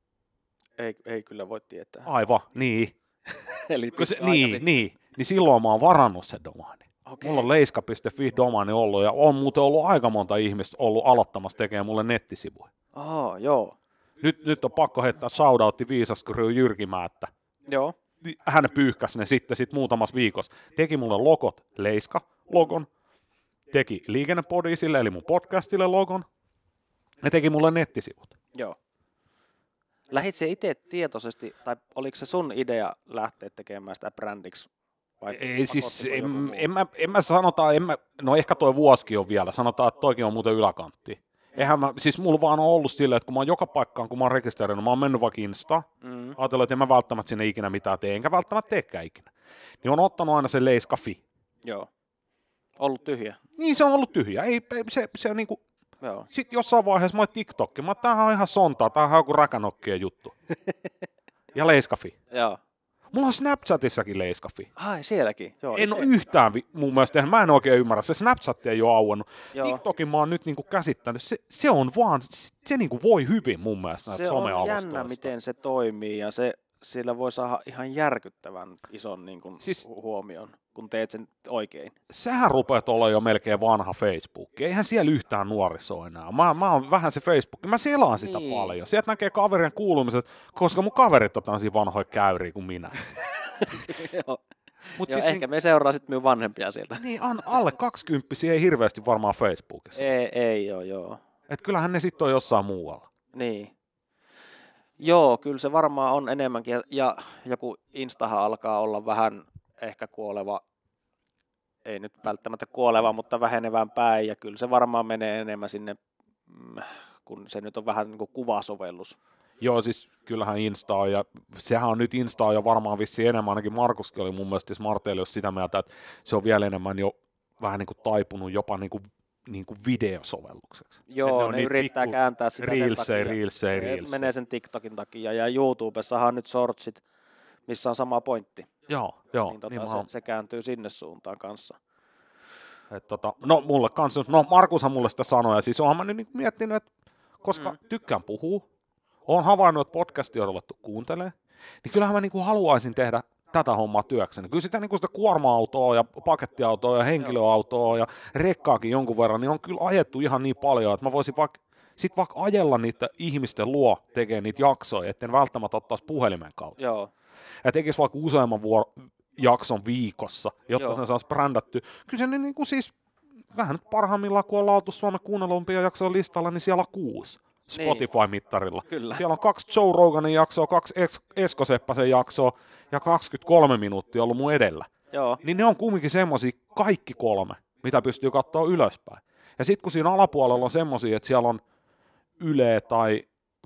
ei, ei kyllä voi tietää. Aivan, niin. (laughs) Eli se, niin, niin, niin silloin mä oon varannut sen domaani. Okay. Mulla on leiska.fi domaani ollut ja on muuten ollut aika monta ihmistä ollut aloittamassa tekemään mulle nettisivuja. Aha, joo. Nyt, nyt on pakko heittää shoutoutti viisaskry Jyrkimäättä. Joo. Niin hän pyyhkäsi ne sitten sit muutamassa viikossa. Teki mulle logot, leiska, logon. Teki liikennepodisille eli mun podcastille logon. Ne teki mulle nettisivut. Joo. Lähit se itse tietoisesti, tai oliko se sun idea lähteä tekemään sitä brändiksi? Vai ei, siis en, en, mä, en mä sanota, en mä, no ehkä tuo vuosikin on vielä, sanotaan, että toikin on muuten yläkantti. Eihän mä, siis mulla vaan on ollut silleen, että kun mä oon joka paikkaan, kun mä oon rekisteröinyt, mä oon mennyt vaikka Insta, mm. ajatellut, että en mä välttämättä sinne ikinä mitään tee, enkä välttämättä teekään ikinä. Niin on ottanut aina se leiskafi. Joo. Ollut tyhjä. Niin, se on ollut tyhjä. Ei, ei se, se on niinku, Joo. Sitten jossain vaiheessa mä olin TikTokki. Mä tämähän on ihan sontaa, tämähän on joku rakanokkien juttu. (laughs) ja leiskafi. Joo. Mulla on Snapchatissakin leiskafi. Ai, sielläkin. Joo, en ole yhtään vi- mun mielestä, mä en oikein ymmärrä, se Snapchat ei ole auennut. Joo. TikTokin mä oon nyt niinku käsittänyt, se, se on vaan, se niinku voi hyvin mun mielestä Se on jännä, miten se toimii ja se, sillä voi saada ihan järkyttävän ison niin kuin, siis, huomion kun teet sen oikein. Sähän rupeat olla jo melkein vanha Facebook. Eihän siellä yhtään nuoriso enää. Mä, mä oon vähän se Facebook. Mä selaan sitä niin. paljon. Sieltä näkee kaverien kuulumiset, koska mun kaverit on tämmöisiä vanhoja käyriä kuin minä. (laughs) Joo. Mut Joo, siis ehkä niin, me seuraa sitten minun vanhempia sieltä. Niin, on alle 20 ei hirveästi varmaan Facebookissa. Ei, ei joo, joo. Et kyllähän ne sitten on jossain muualla. Niin. Joo, kyllä se varmaan on enemmänkin, ja, ja joku Instahan alkaa olla vähän ehkä kuoleva ei nyt välttämättä kuoleva, mutta vähenevään päin ja kyllä se varmaan menee enemmän sinne, mm, kun se nyt on vähän niin kuin kuvasovellus. Joo, siis kyllähän Insta ja sehän on nyt Insta ja varmaan vissi enemmän, ainakin Markuskin oli mun mielestä jos siis sitä mieltä, että se on vielä enemmän jo vähän niin kuin taipunut jopa niin kuin niin kuin videosovellukseksi. Joo, ne, ne yrittää pikku... kääntää sitä reelsei, sen takia. Reelsei, reelsei. menee sen TikTokin takia, ja YouTubessahan on nyt shortsit, missä on sama pointti. Joo, joo, niin, tota, niin se, se, kääntyy sinne suuntaan kanssa. Et tota, no, mulle kans, no Markushan mulle sitä sanoi, ja siis onhan mä niin miettinyt, että koska mm. tykkään puhua, olen havainnut, että podcastia on ruvettu kuuntelemaan, niin kyllähän mä niin kuin haluaisin tehdä tätä hommaa työkseni. Kyllä sitä, niin kuin sitä kuorma-autoa ja pakettiautoa ja henkilöautoa ja rekkaakin jonkun verran, niin on kyllä ajettu ihan niin paljon, että mä voisin vaikka sitten vaikka ajella niitä ihmisten luo tekee niitä jaksoja, etten välttämättä ottaisi puhelimen kautta. Joo, ja tekisi vaikka useamman vuor- jakson viikossa, jotta Joo. sen saisi brändätty. Kyllä se niin kuin siis vähän nyt parhaimmillaan, kun ollaan oltu Suomen kuunnelumpia jaksoja listalla, niin siellä on kuusi. Niin. Spotify-mittarilla. Niin, Siellä on kaksi Joe Roganin jaksoa, kaksi es- Esko Seppäsen jaksoa ja 23 minuuttia ollut mun edellä. Joo. Niin ne on kumminkin semmosia kaikki kolme, mitä pystyy katsoa ylöspäin. Ja sitten kun siinä alapuolella on semmosia, että siellä on Yle tai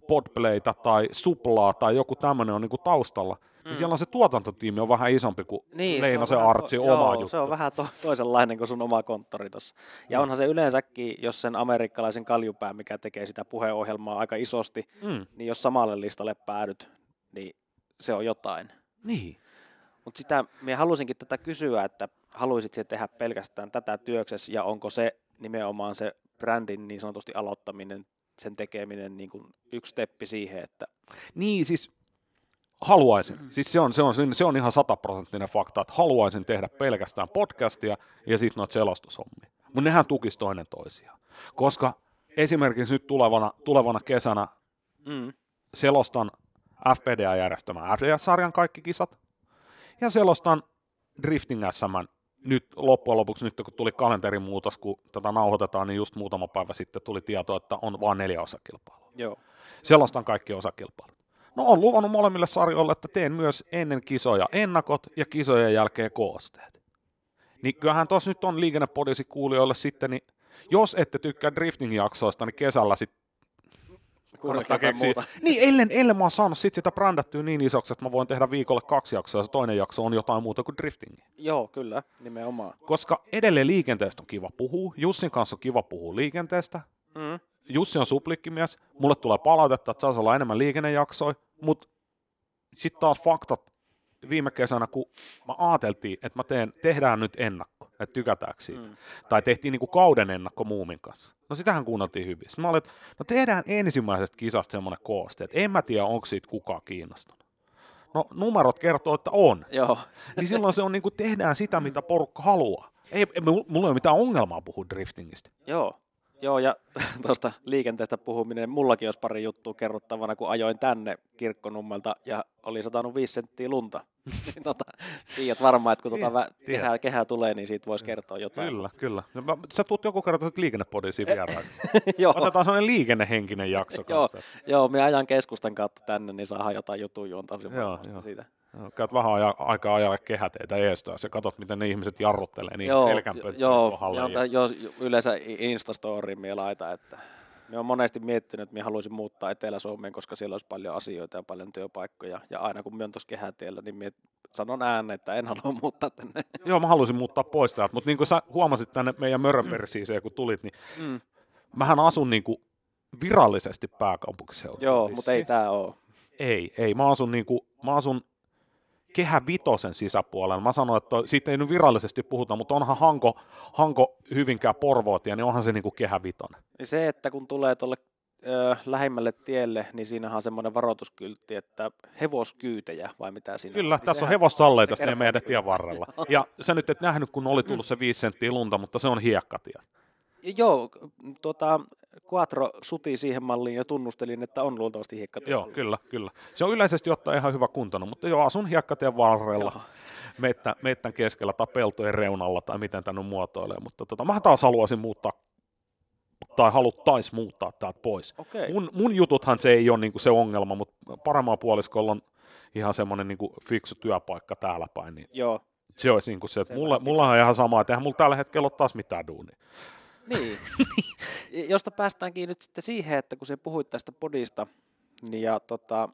Podplayta tai Suplaa tai joku tämmöinen on niinku taustalla, mm. niin siellä on se tuotantotiimi on vähän isompi kuin niin, Leina, se, se Artsi to- oma joo, juttu. se on vähän to- toisenlainen kuin sun oma konttori tuossa. Ja mm. onhan se yleensäkin, jos sen amerikkalaisen kaljupää, mikä tekee sitä puheohjelmaa aika isosti, mm. niin jos samalle listalle päädyt, niin se on jotain. Niin. Mutta sitä, minä halusinkin tätä kysyä, että haluaisit tehdä pelkästään tätä työksessä ja onko se nimenomaan se brändin niin sanotusti aloittaminen, sen tekeminen niin kuin yksi steppi siihen, että... Niin, siis haluaisin, siis se on, se on, se on ihan sataprosenttinen fakta, että haluaisin tehdä pelkästään podcastia ja sitten noita selostushommia. Mutta nehän tukisi toinen toisiaan. Koska esimerkiksi nyt tulevana, tulevana kesänä mm. selostan FPDA järjestelmän FDS-sarjan kaikki kisat ja selostan Drifting SM nyt loppujen lopuksi, nyt kun tuli kalenterin muutos, kun tätä nauhoitetaan, niin just muutama päivä sitten tuli tieto, että on vain neljä osakilpailua. Joo. Selostan kaikki osakilpailut. No on luvannut molemmille sarjoille, että teen myös ennen kisoja ennakot ja kisojen jälkeen koosteet. Niin kyllähän tuossa nyt on liikennepodisi kuulijoille sitten, niin jos ette tykkää drifting-jaksoista, niin kesällä sitten kannattaa keksiä. (laughs) Niin, ellen, ellen mä oon saanut sit sitä brändattyä niin isoksi, että mä voin tehdä viikolle kaksi jaksoa ja se toinen jakso on jotain muuta kuin drifting. Joo, kyllä, nimenomaan. Koska edelleen liikenteestä on kiva puhua, Jussin kanssa on kiva puhua liikenteestä. Mm. Jussi on suplikkimies, mulle tulee palautetta, että saisi olla enemmän liikennejaksoja, mutta sitten taas faktat viime kesänä, kun mä ajateltiin, että mä teen, tehdään nyt ennakko, että tykätäänkö siitä. Mm. Tai tehtiin niin kuin kauden ennakko Muumin kanssa. No sitähän kuunneltiin hyvin. Sitten mä olin, että no tehdään ensimmäisestä kisasta semmoinen kooste, että en mä tiedä, onko siitä kukaan kiinnostunut. No numerot kertoo, että on. Joo. (laughs) Niin silloin se on niin kuin tehdään sitä, mitä porukka haluaa. Ei, ei mulla ei ole mitään ongelmaa puhua driftingistä. Joo. Joo, ja (laughs) tuosta liikenteestä puhuminen, mullakin olisi pari juttua kerrottavana, kun ajoin tänne kirkkonummelta ja oli satanut viisi senttiä lunta. (laughs) Niin tota, tiedät varmaan, että kun tuota kehää, kehää tulee, niin siitä voisi kertoa jotain. Kyllä, kyllä. No, mä, sä tuut joku kerta sitten liikennepodisiin eh, vieraan. (laughs) Otetaan sellainen liikennehenkinen jakso (laughs) kanssa. joo, joo, me ajan keskustan kautta tänne, niin saadaan jotain jutun juontaa siitä. Käyt vähän aja, aikaa ajalle kehäteitä eestöä, ja katsot, miten ne ihmiset jarruttelee niin joo, pelkän jo, joo, joo, ja... joo, yleensä Instastoriin me laita, että me on monesti miettinyt, että me haluaisin muuttaa Etelä-Suomeen, koska siellä olisi paljon asioita ja paljon työpaikkoja. Ja aina kun me on tuossa kehätiellä, niin me sanon ääneen, että en halua muuttaa tänne. (laughs) Joo, mä halusin muuttaa pois täältä, mutta niin kuin sä huomasit tänne meidän mörönpersiiseen, kun tulit, niin mm. mähän asun niin kuin virallisesti pääkaupunkiseudulla. Joo, mutta ei tämä ole. Ei, ei. Mä asun, niin kuin, mä asun kehä vitosen sisäpuolella. Mä sanoin, että siitä ei nyt virallisesti puhuta, mutta onhan Hanko, Hanko hyvinkään porvootia, niin onhan se niin kuin kehä vitonen. Se, että kun tulee tuolle ö, lähimmälle tielle, niin siinähän on semmoinen varoituskyltti, että hevoskyytejä vai mitä siinä Kyllä, on. Kyllä, niin tässä on hevostalleita meidän kyllä. tien varrella. (laughs) ja sä nyt et nähnyt, kun oli tullut se viisi senttiä lunta, mutta se on hiekkatie. Joo, tuota, Quattro suti siihen malliin ja tunnustelin, että on luultavasti hiekkatie. Joo, kyllä, kyllä. Se on yleisesti ottaen ihan hyvä kuntona, mutta joo, asun hiekkatien varrella, joo. Mettä, mettän keskellä tai peltojen reunalla tai miten tänne muotoilee. Mutta tota, mä taas haluaisin muuttaa tai haluttaisi muuttaa täältä pois. Okay. Mun, mun jututhan se ei ole niinku se ongelma, mutta paremmalla puoliskolla on ihan semmoinen niinku fiksu työpaikka täällä päin. Niin Joo. Se olisi niinku se, että mulla, mulla on ihan sama, että eihän mulla tällä hetkellä ole taas mitään duunia. Niin, (laughs) josta päästäänkin nyt sitten siihen, että kun se puhuit tästä podista, niin ja tota,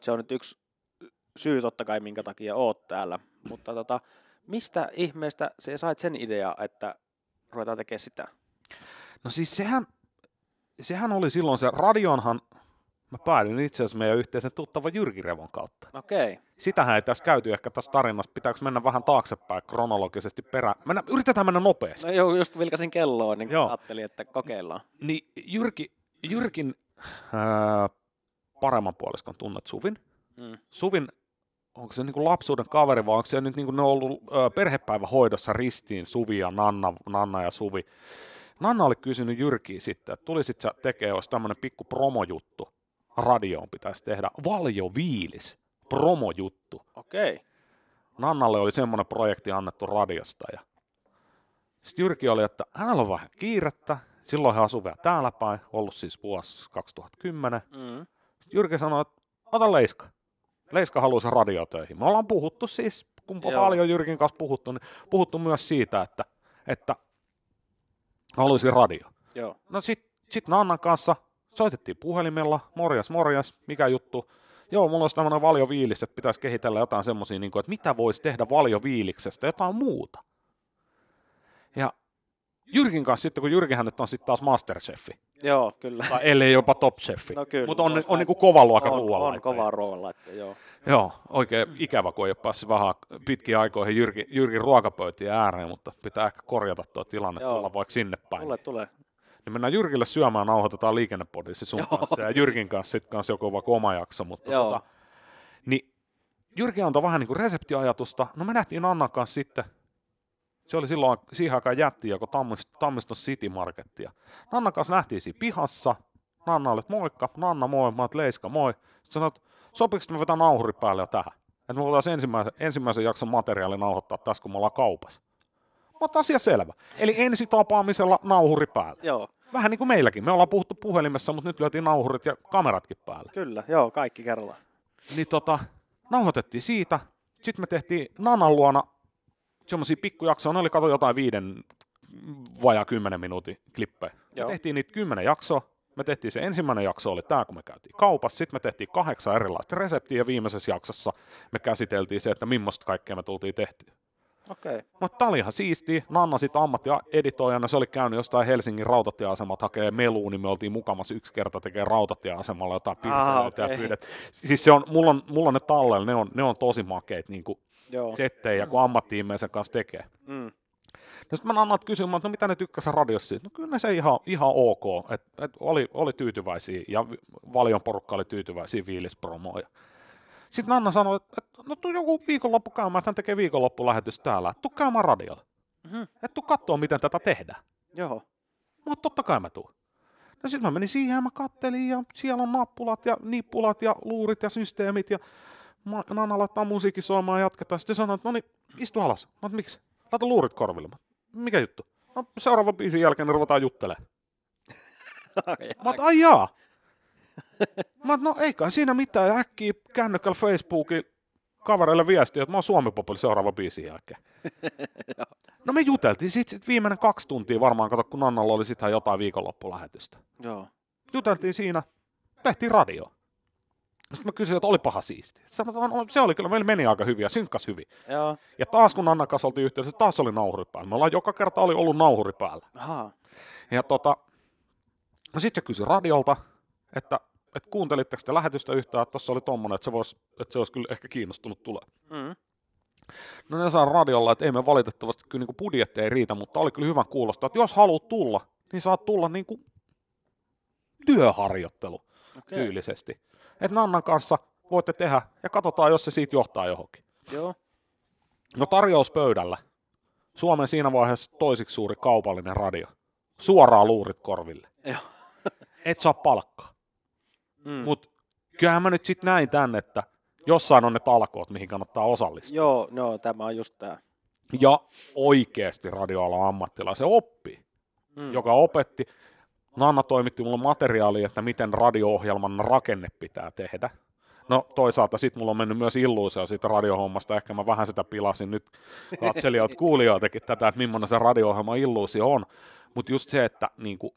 se on nyt yksi syy totta kai, minkä takia oot täällä, mutta tota, mistä ihmeestä se sait sen idea, että ruvetaan tekemään sitä? No siis sehän, sehän oli silloin se, radionhan Mä päädyin itse asiassa meidän yhteisen tuttava Jyrki Revon kautta. Okei. Okay. Sitähän ei tässä käyty ehkä tässä tarinassa. Pitääkö mennä vähän taaksepäin kronologisesti perään? Mennä, yritetään mennä nopeasti. No joo, just vilkasin kelloa, niin joo. ajattelin, että kokeillaan. Niin Jyrki, Jyrkin ää, paremman puoliskon tunnet Suvin. Mm. Suvin, onko se niinku lapsuuden kaveri vai onko se nyt niinku ne ollut ää, perhepäivähoidossa ristiin Suvi ja Nanna, Nanna ja Suvi. Nanna oli kysynyt Jyrkiä sitten, että tulisit sä tekemään, olisi tämmöinen pikku promojuttu radioon pitäisi tehdä valjoviilis, promojuttu. Okei. Okay. Nannalle oli semmoinen projekti annettu radiosta ja sitten Jyrki oli, että hänellä on vähän kiirettä, silloin he asuu vielä täällä päin, ollut siis vuosi 2010. Mm. Sitten Jyrki sanoi, että ota Leiska. Leiska haluaisi radiotöihin. Me ollaan puhuttu siis, kun Joo. paljon Jyrkin kanssa puhuttu, niin puhuttu myös siitä, että, että haluaisi radio. Joo. No sitten sit Nannan kanssa soitettiin puhelimella, morjas morjas, mikä juttu, joo, mulla olisi tämmöinen valioviilis, että pitäisi kehitellä jotain semmoisia, niin että mitä voisi tehdä valioviiliksestä, jotain muuta. Ja Jyrkin kanssa sitten, kun Jyrkihän nyt on sitten taas masterchefi. Joo, kyllä. Tai ellei jopa topchefi. No kyllä. Mutta no on, on, niinku on niin kuin kova luokan on, On kova ruoalla, että joo. Joo, oikein ikävä, kun ei ole päässyt vähän pitkiin aikoihin Jyrki, Jyrkin ruokapöytiä ääreen, mutta pitää ehkä korjata tuo tilanne, joo. tulla vaikka sinne päin. Tule, tule niin mennään Jyrkille syömään, nauhoitetaan liikennepodissa sun Joo. kanssa ja Jyrkin kanssa sitten kanssa joku vaikka oma jakso, mutta Joo. tota, niin Jyrki antoi vähän niin kuin reseptiajatusta, no me nähtiin Annan kanssa sitten, se oli silloin, siihen aikaan jätti joko Tammist, Tammiston City Markettia. Nanna no kanssa nähtiin siinä pihassa, Nanna no oli, moikka, Nanna no moi, mä Leiska, moi. Sitten sanoit, sopiks, että me vetän nauhuri päälle jo tähän? Että me voitaisiin ensimmäisen, ensimmäisen jakson materiaali nauhoittaa tässä, kun me ollaan kaupassa. Mutta asia selvä. Eli ensi tapaamisella nauhuri päälle. Joo. Vähän niin kuin meilläkin. Me ollaan puhuttu puhelimessa, mutta nyt lyötiin nauhurit ja kameratkin päälle. Kyllä, joo, kaikki kerrallaan. Niin tota, nauhoitettiin siitä. Sitten me tehtiin Nanan luona semmoisia pikkujaksoja. Ne oli kato jotain viiden vajaa kymmenen minuutin klippejä. Me tehtiin niitä kymmenen jaksoa. Me tehtiin se ensimmäinen jakso, oli tämä, kun me käytiin kaupassa. Sitten me tehtiin kahdeksan erilaista reseptiä ja viimeisessä jaksossa me käsiteltiin se, että millaista kaikkea me tultiin tehtiin Okei. Mutta tää oli ihan siisti. Nanna sit ammattieditoijana, se oli käynyt jostain Helsingin rautatieasemat hakee meluun, niin me oltiin mukamassa yksi kerta tekee rautatieasemalla jotain ah, okay. ja pyydet. Siis se on, mulla on, mulla on ne tallella, ne on, ne on tosi makeet niin settejä, kun ammattiimeensä kanssa tekee. Mm. No sitten mä annat kysyä, että no mitä ne tykkäsivät radiossa siitä? No kyllä se ihan, ihan ok, että et oli, oli tyytyväisiä ja valion porukka oli tyytyväisiä viilispromoja. Sitten Nanna sanoi, että no tuu joku viikonloppu käymään, että hän tekee viikonloppulähetys täällä. Tuu käymään radiolla. Mm-hmm. Et tuu katsoa, miten tätä tehdään. Joo. Mä totta kai mä tuun. No sitten mä menin siihen ja mä kattelin ja siellä on nappulat ja nippulat ja luurit ja systeemit ja Nanna laittaa musiikki soimaan ja jatketaan. Sitten sanoin, että no niin, istu alas. Mä miksi? Laita luurit korville. mikä juttu? No seuraavan biisin jälkeen ne ruvetaan juttelemaan. (laughs) mä oot, ai jaa mä no eikä siinä mitään. Äkkiä kännykällä Facebookin kavereille viestiä, että mä oon Suomi Popoli seuraava biisin jälkeen. (laughs) no me juteltiin sit, sit viimeinen kaksi tuntia varmaan, kato kun Annalla oli sitä jotain viikonloppulähetystä. Joo. Juteltiin siinä, tehtiin radio. Sitten mä kysyin, että paha siistiä. Sanotaan, no, se oli kyllä, meillä meni aika hyvin ja synkkas hyvin. Joo. Ja taas kun Anna kanssa oltiin yhteydessä, taas oli nauhuri päällä. Me ollaan joka kerta oli ollut nauhuri päällä. Aha. Ja tota, no sitten kysyin kysyi radiolta, että että kuuntelitteko te lähetystä yhtään, että tuossa oli tommonen, että se, vois, että se olisi kyllä ehkä kiinnostunut tulee. Mm. No ne saa radiolla, että ei me valitettavasti kyllä niin budjetti ei riitä, mutta oli kyllä hyvä kuulostaa, että jos haluat tulla, niin saat tulla niin kuin työharjoittelu okay. tyylisesti. Että Nannan kanssa voitte tehdä ja katsotaan, jos se siitä johtaa johonkin. Joo. No tarjous pöydällä. Suomen siinä vaiheessa toisiksi suuri kaupallinen radio. Suoraan luurit korville. Joo. Et saa palkkaa. Mm. Mutta kyllähän mä nyt sitten näin tän, että jossain on ne talkoot, mihin kannattaa osallistua. Joo, no tämä on just tämä. Ja oikeasti radioalan ammattilaisen oppi, mm. joka opetti. Nanna toimitti mulle materiaalia, että miten radio-ohjelman rakenne pitää tehdä. No toisaalta sit mulla on mennyt myös illuusia siitä radiohommasta, ehkä mä vähän sitä pilasin nyt katselijoita, (laughs) kuulijoitakin tätä, että millainen se radio-ohjelma illuusio on. Mutta just se, että niinku,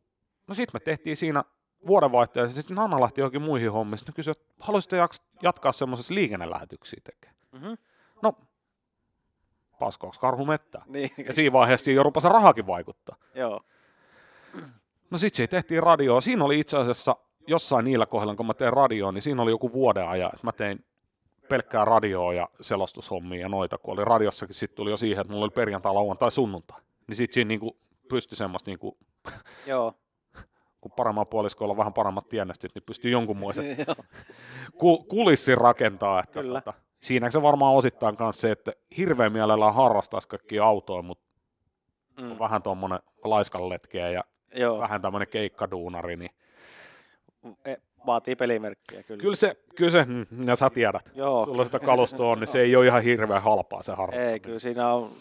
no sit me tehtiin siinä vuodenvaihteessa, sitten siis Nanna lähti johonkin muihin hommiin, sitten kysyi, että haluaisitte jatkaa semmoisessa liikennelähetyksiä tekemään. Mm-hmm. No, paskoaks karhu mettä. Niin. Ja siinä vaiheessa jo rupasi rahakin vaikuttaa. Joo. No sit se tehtiin radioa. Siinä oli itse asiassa jossain niillä kohdilla, kun mä tein radioa, niin siinä oli joku vuoden ajan, että mä tein pelkkää radioa ja selostushommia ja noita, kun oli radiossakin, sitten tuli jo siihen, että mulla oli perjantai, lauantai, sunnuntai. Niin sitten siinä niinku pystyi semmoista niinku Joo kun paremmalla puoliskolla on vähän paremmat tienestit, niin pystyy jonkunmoisen (laughs) kulissin rakentaa. Että Kyllä. Tota, siinä se varmaan osittain myös se, että hirveän mielellään harrastaisi kaikki autoja, mutta mm. on vähän tuommoinen laiskanletkeä ja Joo. vähän tämmöinen keikkaduunari, niin e, vaatii pelimerkkiä kyllä. Kyllä se, kyllä se mm, ja sä tiedät, Joo. sulla sitä kalustoa on, niin se ei ole ihan hirveän halpaa se harrastaminen. Ei, kyllä siinä on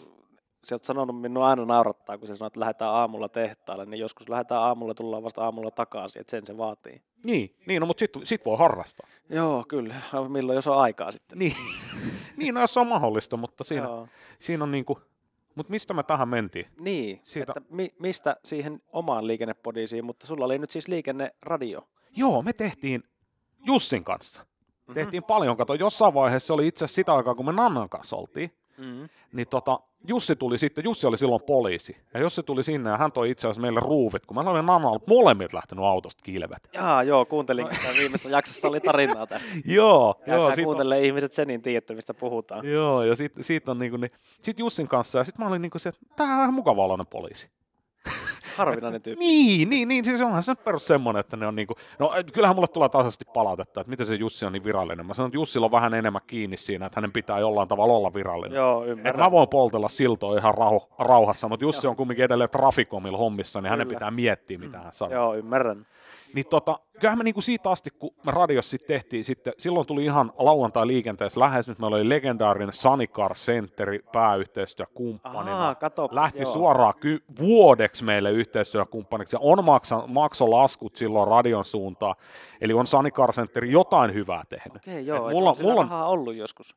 sä oot sanonut, minua aina naurattaa, kun sä sanoit, että lähdetään aamulla tehtaalle, niin joskus lähdetään aamulla, tullaan vasta aamulla takaisin, että sen se vaatii. Niin, niin no, mutta sitten sit voi harrastaa. Joo, kyllä. Milloin, jos on aikaa sitten. Niin, (laughs) niin no, jos on mahdollista, mutta siinä, siinä on niin kuin, mutta mistä me tähän mentiin? Niin, Siitä... että mi- mistä siihen omaan liikennepodiisiin, mutta sulla oli nyt siis liikenneradio. Joo, me tehtiin Jussin kanssa. Mm-hmm. Tehtiin paljon, kato jossain vaiheessa oli itse asiassa sitä aikaa, kun me Nannan kanssa oltiin. Mm. Niin tota, Jussi tuli sitten, Jussi oli silloin poliisi, ja Jussi tuli sinne ja hän toi itse asiassa meille ruuvit, kun mä olin mamma molemmat lähtenyt autosta kilvet. Jaa, joo, kuuntelin, että viimeisessä jaksossa oli tarinaa tästä. (laughs) joo, Ja joo. Sit kuuntelee on... ihmiset sen, niin tiedätte, mistä puhutaan. Joo, ja sit, siitä niinku, niin, sit Jussin kanssa, ja sitten mä olin niinku se, että tämä on ihan mukava poliisi harvinainen tyyppi. Niin, niin, niin. Siis onhan se perus semmoinen, että ne on niinku... No kyllähän mulle tulee tasaisesti palautetta, että miten se Jussi on niin virallinen. Mä sanon, että Jussilla on vähän enemmän kiinni siinä, että hänen pitää jollain tavalla olla virallinen. Joo, ymmärrän. Et mä voin poltella siltoa ihan rauh- rauhassa, mutta Jussi Joo. on kumminkin edelleen Trafikomilla hommissa, niin Kyllä. hänen pitää miettiä, mitä hän sanoo. Joo, ymmärrän. Niin tota, kyllähän me niinku siitä asti, kun me radios sit tehtiin, sitten, silloin tuli ihan lauantai liikenteessä lähes, nyt meillä oli legendaarinen Sanikar Centeri pääyhteistyökumppanina. Aha, katop, Lähti joo. suoraan ky- vuodeksi meille yhteistyökumppaniksi ja on maksa, makso laskut silloin radion suuntaan. Eli on Sanikar Centeri jotain hyvää tehnyt. Okei, okay, joo, et mulla, et mulla on, ollut joskus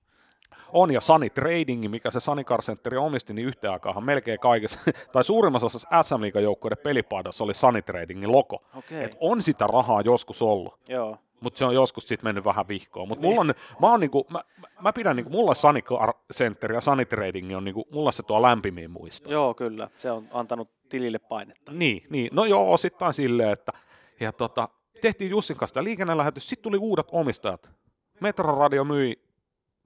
on. Ja Sunny Trading, mikä se Car Carcenteri omisti, niin yhtä aikaa melkein kaikessa, (laughs) tai suurimmassa osassa SM Liigan joukkueiden pelipaidassa oli Sunny Tradingin logo. Okay. Et on sitä rahaa joskus ollut. Joo mutta se on joskus sitten mennyt vähän vihkoon. Mutta mulla on, mä, on niinku, mä, mä pidän niinku, mulla Sunny Center ja Sunny Trading on niinku, mulla se tuo lämpimiin muista. Joo, kyllä. Se on antanut tilille painetta. Niin, niin. no joo, osittain silleen, että ja tota, tehtiin Jussin kanssa liikennelähetys, sitten tuli uudet omistajat. Metroradio myi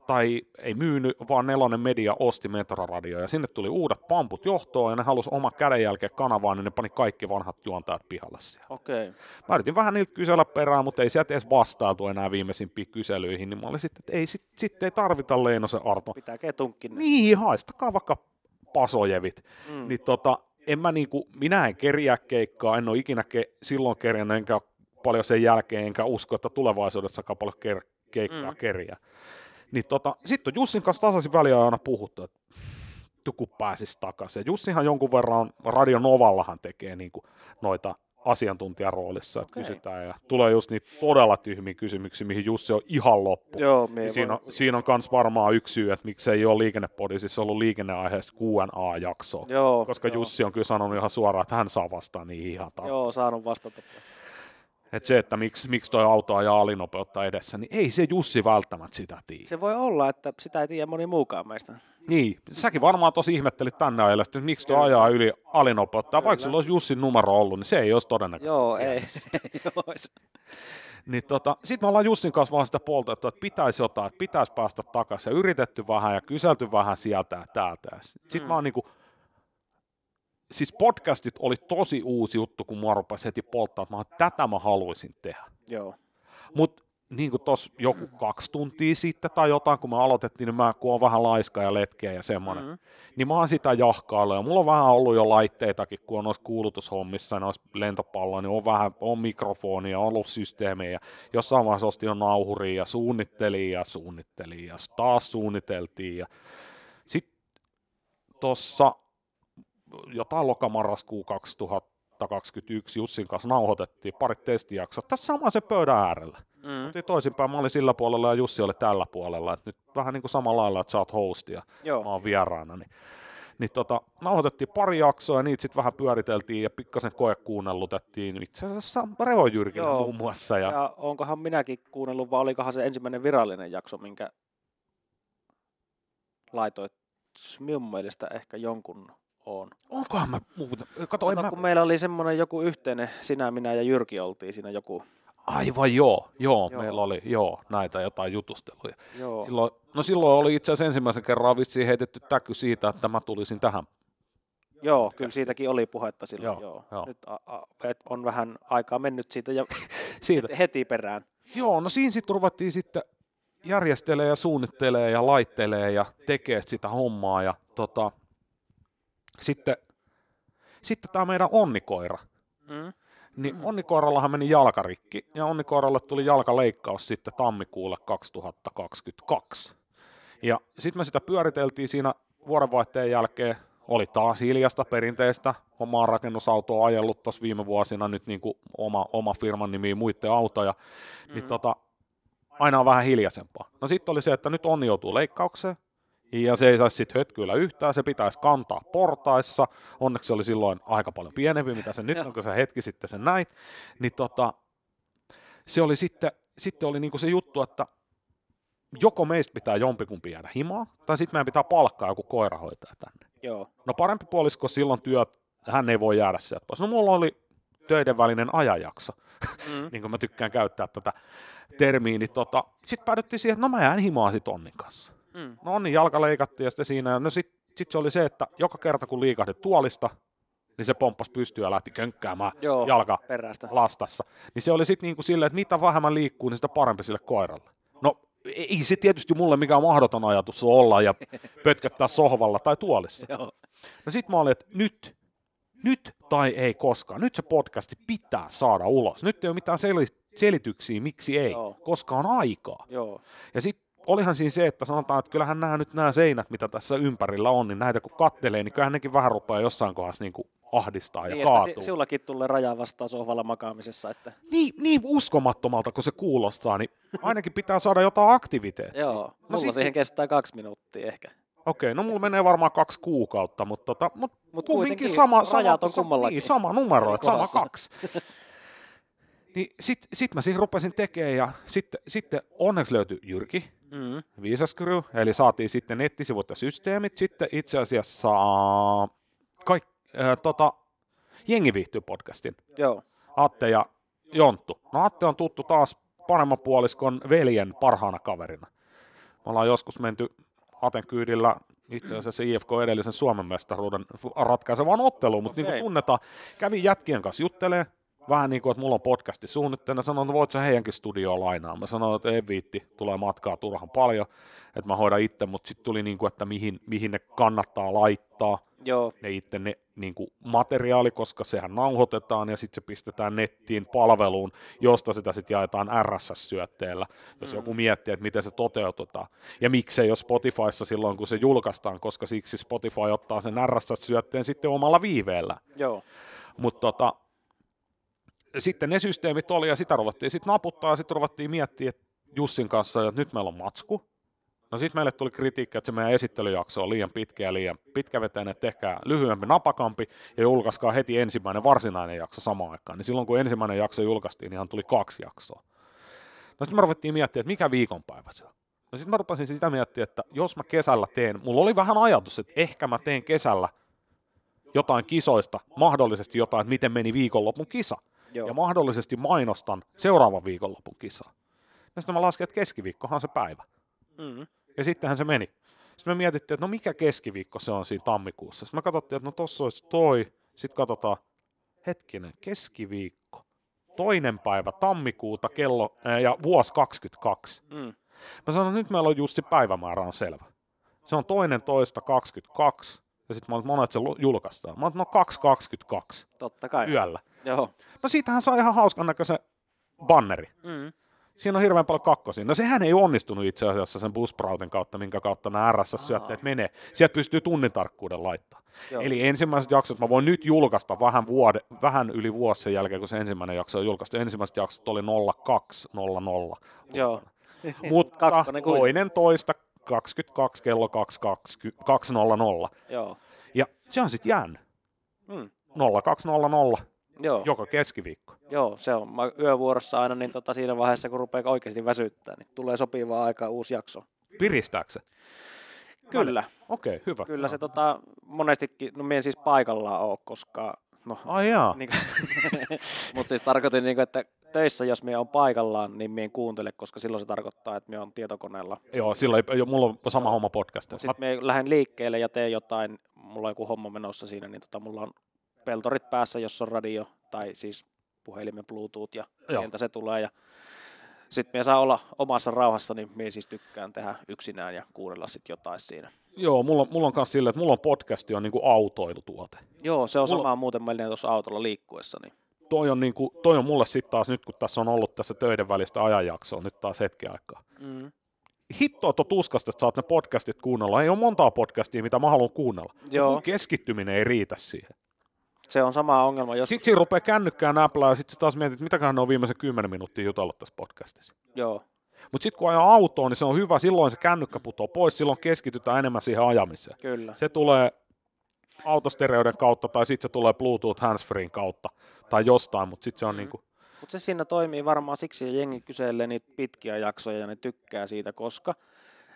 tai ei myynyt, vaan Nelonen Media osti Metroradio, ja sinne tuli uudet pamput johtoon, ja ne halusi oma kädenjälkeen kanavaan, niin ne pani kaikki vanhat juontajat pihalle siellä. Okei. Okay. Mä yritin vähän niiltä kysellä perään, mutta ei sieltä edes vastailtu enää viimeisimpiin kyselyihin, niin mä olin sitten, että ei, sit, sit ei tarvita Leinosen Arto. Pitää ketunkin. Niin, haistakaa vaikka pasojevit. Mm. Niin tota, en mä niinku, minä en kerjää keikkaa, en ole ikinä ke- silloin kerjännyt, enkä paljon sen jälkeen, enkä usko, että tulevaisuudessa paljon ker- keikkaa mm. kerjää. Niin tota, sitten on Jussin kanssa tasaisin väliä aina puhuttu, että kun pääsisi takaisin. Jussihan jonkun verran Radio Novallahan tekee niin kuin noita asiantuntijaroolissa, okay. kysytään ja tulee just niitä todella tyhmiä kysymyksiä, mihin Jussi on ihan loppu. Joo, niin siinä, on, siinä on kans varmaan yksi syy, että miksei ole liikennepodisissa ollut liikenneaiheesta Q&A-jaksoa, koska joo. Jussi on kyllä sanonut ihan suoraan, että hän saa vastaan niihin ihan tarpeen. Joo, saanut vastata. Että se, että miksi, miksi toi auto ajaa alinopeutta edessä, niin ei se Jussi välttämättä sitä tiedä. Se voi olla, että sitä ei tiedä moni muukaan meistä. Niin, säkin varmaan tosi ihmettelit tänne ajalle, että miksi tuo ajaa yli alinopeutta. Vaikka sulla olisi Jussin numero ollut, niin se ei olisi todennäköistä. Joo, ei. (laughs) niin tota, sitten me ollaan Jussin kanssa vaan sitä puolta, että pitäisi jotain, että pitäisi päästä takaisin. Ja yritetty vähän ja kyselty vähän sieltä ja täältä. Sitten mm. mä oon niinku, siis podcastit oli tosi uusi juttu, kun mua rupesi heti polttaa, että mä, tätä mä haluaisin tehdä. Joo. Mut niin kuin tuossa joku kaksi tuntia sitten tai jotain, kun me aloitettiin, niin mä kun on vähän laiska ja letkeä ja semmoinen, mm-hmm. niin mä oon sitä jahkailla ja mulla on vähän ollut jo laitteitakin, kun on noissa kuulutushommissa ja noissa lentopalloja, niin on vähän, on mikrofonia, on ollut systeemejä, jossain vaiheessa ostin jo nauhuria ja suunnittelin ja suunnittelin ja taas suunniteltiin ja sitten tuossa jotain lokamarraskuu 2021 Jussin kanssa nauhoitettiin parit testijaksot tässä se pöydän äärellä. Mm. toisinpäin, mä olin sillä puolella ja Jussi oli tällä puolella. Et nyt vähän niin kuin samalla lailla, että sä oot hosti ja Joo. mä oon vieraana. Niin niin tota, nauhoitettiin pari jaksoa ja niitä sitten vähän pyöriteltiin ja pikkasen kuunnellutettiin. itse asiassa Reo Jyrkillä muun muassa. Ja... ja onkohan minäkin kuunnellut vai olikohan se ensimmäinen virallinen jakso, minkä laitoit minun mielestä ehkä jonkun on. Onkohan mä muuta? Kato, no, mä... kun meillä oli semmoinen joku yhteinen, sinä, minä ja Jyrki oltiin siinä joku. Aivan joo, joo, joo. meillä oli joo, näitä jotain jutusteluja. Joo. Silloin, no silloin oli itse asiassa ensimmäisen kerran vissiin heitetty täky siitä, että mä tulisin tähän Joo, kyllä siitäkin oli puhetta silloin. Joo, joo. joo. Nyt a, a, on vähän aikaa mennyt siitä ja (laughs) siitä. heti perään. Joo, no siinä sitten ruvettiin sitten järjestelee ja suunnittelee ja laittelee ja tekee sitä hommaa. Ja tota, sitten, sitten tämä meidän onnikoira. Mm. Niin onnikoirallahan meni jalkarikki ja onnikoiralle tuli jalkaleikkaus sitten tammikuulle 2022. Ja sitten me sitä pyöriteltiin siinä vuodenvaihteen jälkeen. Oli taas hiljasta perinteistä. Omaa rakennusautoa ajellut tuossa viime vuosina nyt niin kuin oma, oma firman nimi muiden autoja. Niin mm. Niin tota, aina on vähän hiljaisempaa. No sitten oli se, että nyt onni joutuu leikkaukseen ja se ei saisi sitten hötkyillä yhtään, se pitäisi kantaa portaissa, onneksi se oli silloin aika paljon pienempi, mitä se nyt on, kun sä hetki sitten sen näit, niin tota, se oli sitten, sitten oli niinku se juttu, että joko meistä pitää jompikumpi jäädä himaa, tai sitten meidän pitää palkkaa joku koirahoitaja tänne. Joo. No parempi puolisko silloin työt, hän ei voi jäädä sieltä pois. No mulla oli töiden välinen ajanjakso, mm. (laughs) niin kuin mä tykkään käyttää tätä termiä, niin tota, sitten päädyttiin siihen, että no mä jään himaa sitten Onnin kanssa. Mm. No niin, jalka leikattiin ja sitten siinä. No sitten sit se oli se, että joka kerta kun liikahdit tuolista, niin se pomppasi pystyä ja lähti könkkäämään Joo, jalka perästä. lastassa. Niin se oli sitten niin kuin silleen, että mitä vähemmän liikkuu, niin sitä parempi sille koiralle. No ei se tietysti mulle mikään mahdoton ajatus olla ja (laughs) pötkättää sohvalla tai tuolissa. Joo. No sitten mä olin, että nyt, nyt tai ei koskaan. Nyt se podcasti pitää saada ulos. Nyt ei ole mitään selityksiä, miksi ei, Joo. koska on aikaa. Joo. Ja sitten olihan siinä se, että sanotaan, että kyllähän nämä nyt nämä seinät, mitä tässä ympärillä on, niin näitä kun kattelee, niin kyllähän nekin vähän rupeaa jossain kohdassa niin kuin ahdistaa ja niin, kaatuu. Että sillakin tulee raja vastaan sohvalla makaamisessa. Että... Niin, niin uskomattomalta kun se kuulostaa, niin ainakin pitää saada jotain aktiviteettia. Joo, no mulla sit... siihen kestää kaksi minuuttia ehkä. Okei, no mulla menee varmaan kaksi kuukautta, mutta, tota, mut mut kuitenkin, sama, sama, on sama, niin, sama numero, että sama kaksi. niin sit, sit mä siihen rupesin tekemään ja sitten, sitten onneksi löytyi Jyrki, Mm. Viisas Crew, eli saatiin sitten nettisivut ja systeemit, sitten itse asiassa äh, kaik, äh, tota, Jengi viihtyy podcastin. Joo. Atte ja Jonttu. No Atte on tuttu taas paremman puoliskon veljen parhaana kaverina. Me ollaan joskus menty Aten kyydillä itse asiassa IFK edellisen Suomen mestaruuden ratkaisevaan otteluun, mutta okay. niin kuin tunnetaan, kävi jätkien kanssa juttelemaan, vähän niin kuin, että mulla on podcasti suunnitteena, sanoin, että voit sä heidänkin studioa lainaa. Mä sanoin, että ei viitti, tulee matkaa turhan paljon, että mä hoidan itse, mutta sitten tuli niin kuin, että mihin, mihin ne kannattaa laittaa Joo. ne itse ne niin kuin materiaali, koska sehän nauhoitetaan ja sitten se pistetään nettiin palveluun, josta sitä sitten jaetaan RSS-syötteellä, jos mm. joku miettii, että miten se toteutetaan. Ja miksei jos Spotifyssa silloin, kun se julkaistaan, koska siksi Spotify ottaa sen RSS-syötteen sitten omalla viiveellä. Joo. Mutta tota, sitten ne systeemit oli ja sitä ruvettiin sitten naputtaa ja sitten ruvettiin miettiä Jussin kanssa, että nyt meillä on matsku. No sitten meille tuli kritiikki, että se meidän esittelyjakso on liian pitkä ja liian pitkävetäinen, että tehkää lyhyempi, napakampi ja julkaiskaa heti ensimmäinen varsinainen jakso samaan aikaan. Niin silloin kun ensimmäinen jakso julkaistiin, niin tuli kaksi jaksoa. No sitten me ruvettiin miettiä, että mikä viikonpäivä se on. No sitten mä rupesin sitä miettiä, että jos mä kesällä teen, mulla oli vähän ajatus, että ehkä mä teen kesällä jotain kisoista, mahdollisesti jotain, että miten meni viikonlopun kisa. Joo. ja mahdollisesti mainostan seuraavan viikonlopun kisaa. Ja sitten mä lasken, että keskiviikkohan se päivä. Mm. Ja sittenhän se meni. Sitten me mietittiin, että no mikä keskiviikko se on siinä tammikuussa. Sitten me katsottiin, että no tossa olisi toi. Sitten katsotaan, hetkinen, keskiviikko. Toinen päivä tammikuuta kello ää, äh, ja vuosi 22. Mm. Mä sanoin, että nyt meillä on just se päivämäärä on selvä. Se on toinen toista 22 ja sitten mä olin, että monet se julkaistaan. Mä olin, no 2.22. Totta kai. Yöllä. Joo. No siitähän saa ihan hauskan näköisen banneri. Mm. Siinä on hirveän paljon kakkosia. No sehän ei onnistunut itse asiassa sen busproutin kautta, minkä kautta nämä RSS-syötteet menee. Sieltä pystyy tunnin tarkkuuden laittaa. Joo. Eli ensimmäiset jaksot mä voin nyt julkaista vähän, vuode, vähän yli vuosi sen jälkeen, kun se ensimmäinen jakso on julkaistu. Ensimmäiset jaksot oli 0200. Joo. Mutta (laughs) toinen toista 22 kello 2.00. Joo. Ja se on sitten jäänyt. Hmm. 0200 Joo. joka keskiviikko. Joo, se on. Mä yövuorossa aina niin tota, siinä vaiheessa, kun rupeaa oikeasti väsyttää, niin tulee sopivaa aika uusi jakso. Piristääkö se? Kyllä. Okei, okay, hyvä. Kyllä no. se tota, monestikin, no minä en siis paikallaan ole, koska... No, Ai jaa. Niin, (laughs) Mutta siis tarkoitin, niin kuin, että töissä, jos me on paikallaan, niin me en kuuntele, koska silloin se tarkoittaa, että me on tietokoneella. Joo, silloin ei, mulla on sama homma podcastissa. Sitten me lähden liikkeelle ja teen jotain, mulla on joku homma menossa siinä, niin tota, mulla on peltorit päässä, jos on radio, tai siis puhelimen Bluetooth, ja Joo. sieltä se tulee. Ja sitten me saa olla omassa rauhassa, niin me siis tykkään tehdä yksinään ja kuunnella sitten jotain siinä. Joo, mulla, mulla on myös silleen, että mulla on podcasti on niinku autoilutuote. Joo, se on mulla... sama muuten meillä tuossa autolla liikkuessa. Niin toi on, niin kuin, toi on mulle sitten taas nyt, kun tässä on ollut tässä töiden välistä ajanjaksoa nyt taas hetki aikaa. Mm. Hittoa tuo tuskasta, että saat ne podcastit kuunnella. Ei ole montaa podcastia, mitä mä haluan kuunnella. Joo. Keskittyminen ei riitä siihen. Se on sama ongelma. Joskus. Sitten siinä rupeaa kännykkään näplää ja sitten taas mietit, mitä ne on viimeisen kymmenen minuuttia jutellut tässä podcastissa. Joo. Mutta sitten kun ajaa autoon, niin se on hyvä. Silloin se kännykkä putoaa pois, silloin keskitytään enemmän siihen ajamiseen. Kyllä. Se tulee autostereoiden kautta tai sitten se tulee Bluetooth handsfreein kautta tai jostain, mutta sitten se on mm. niin kuin... Mutta se siinä toimii varmaan siksi, ja jengi kyselee niitä pitkiä jaksoja ja ne tykkää siitä, koska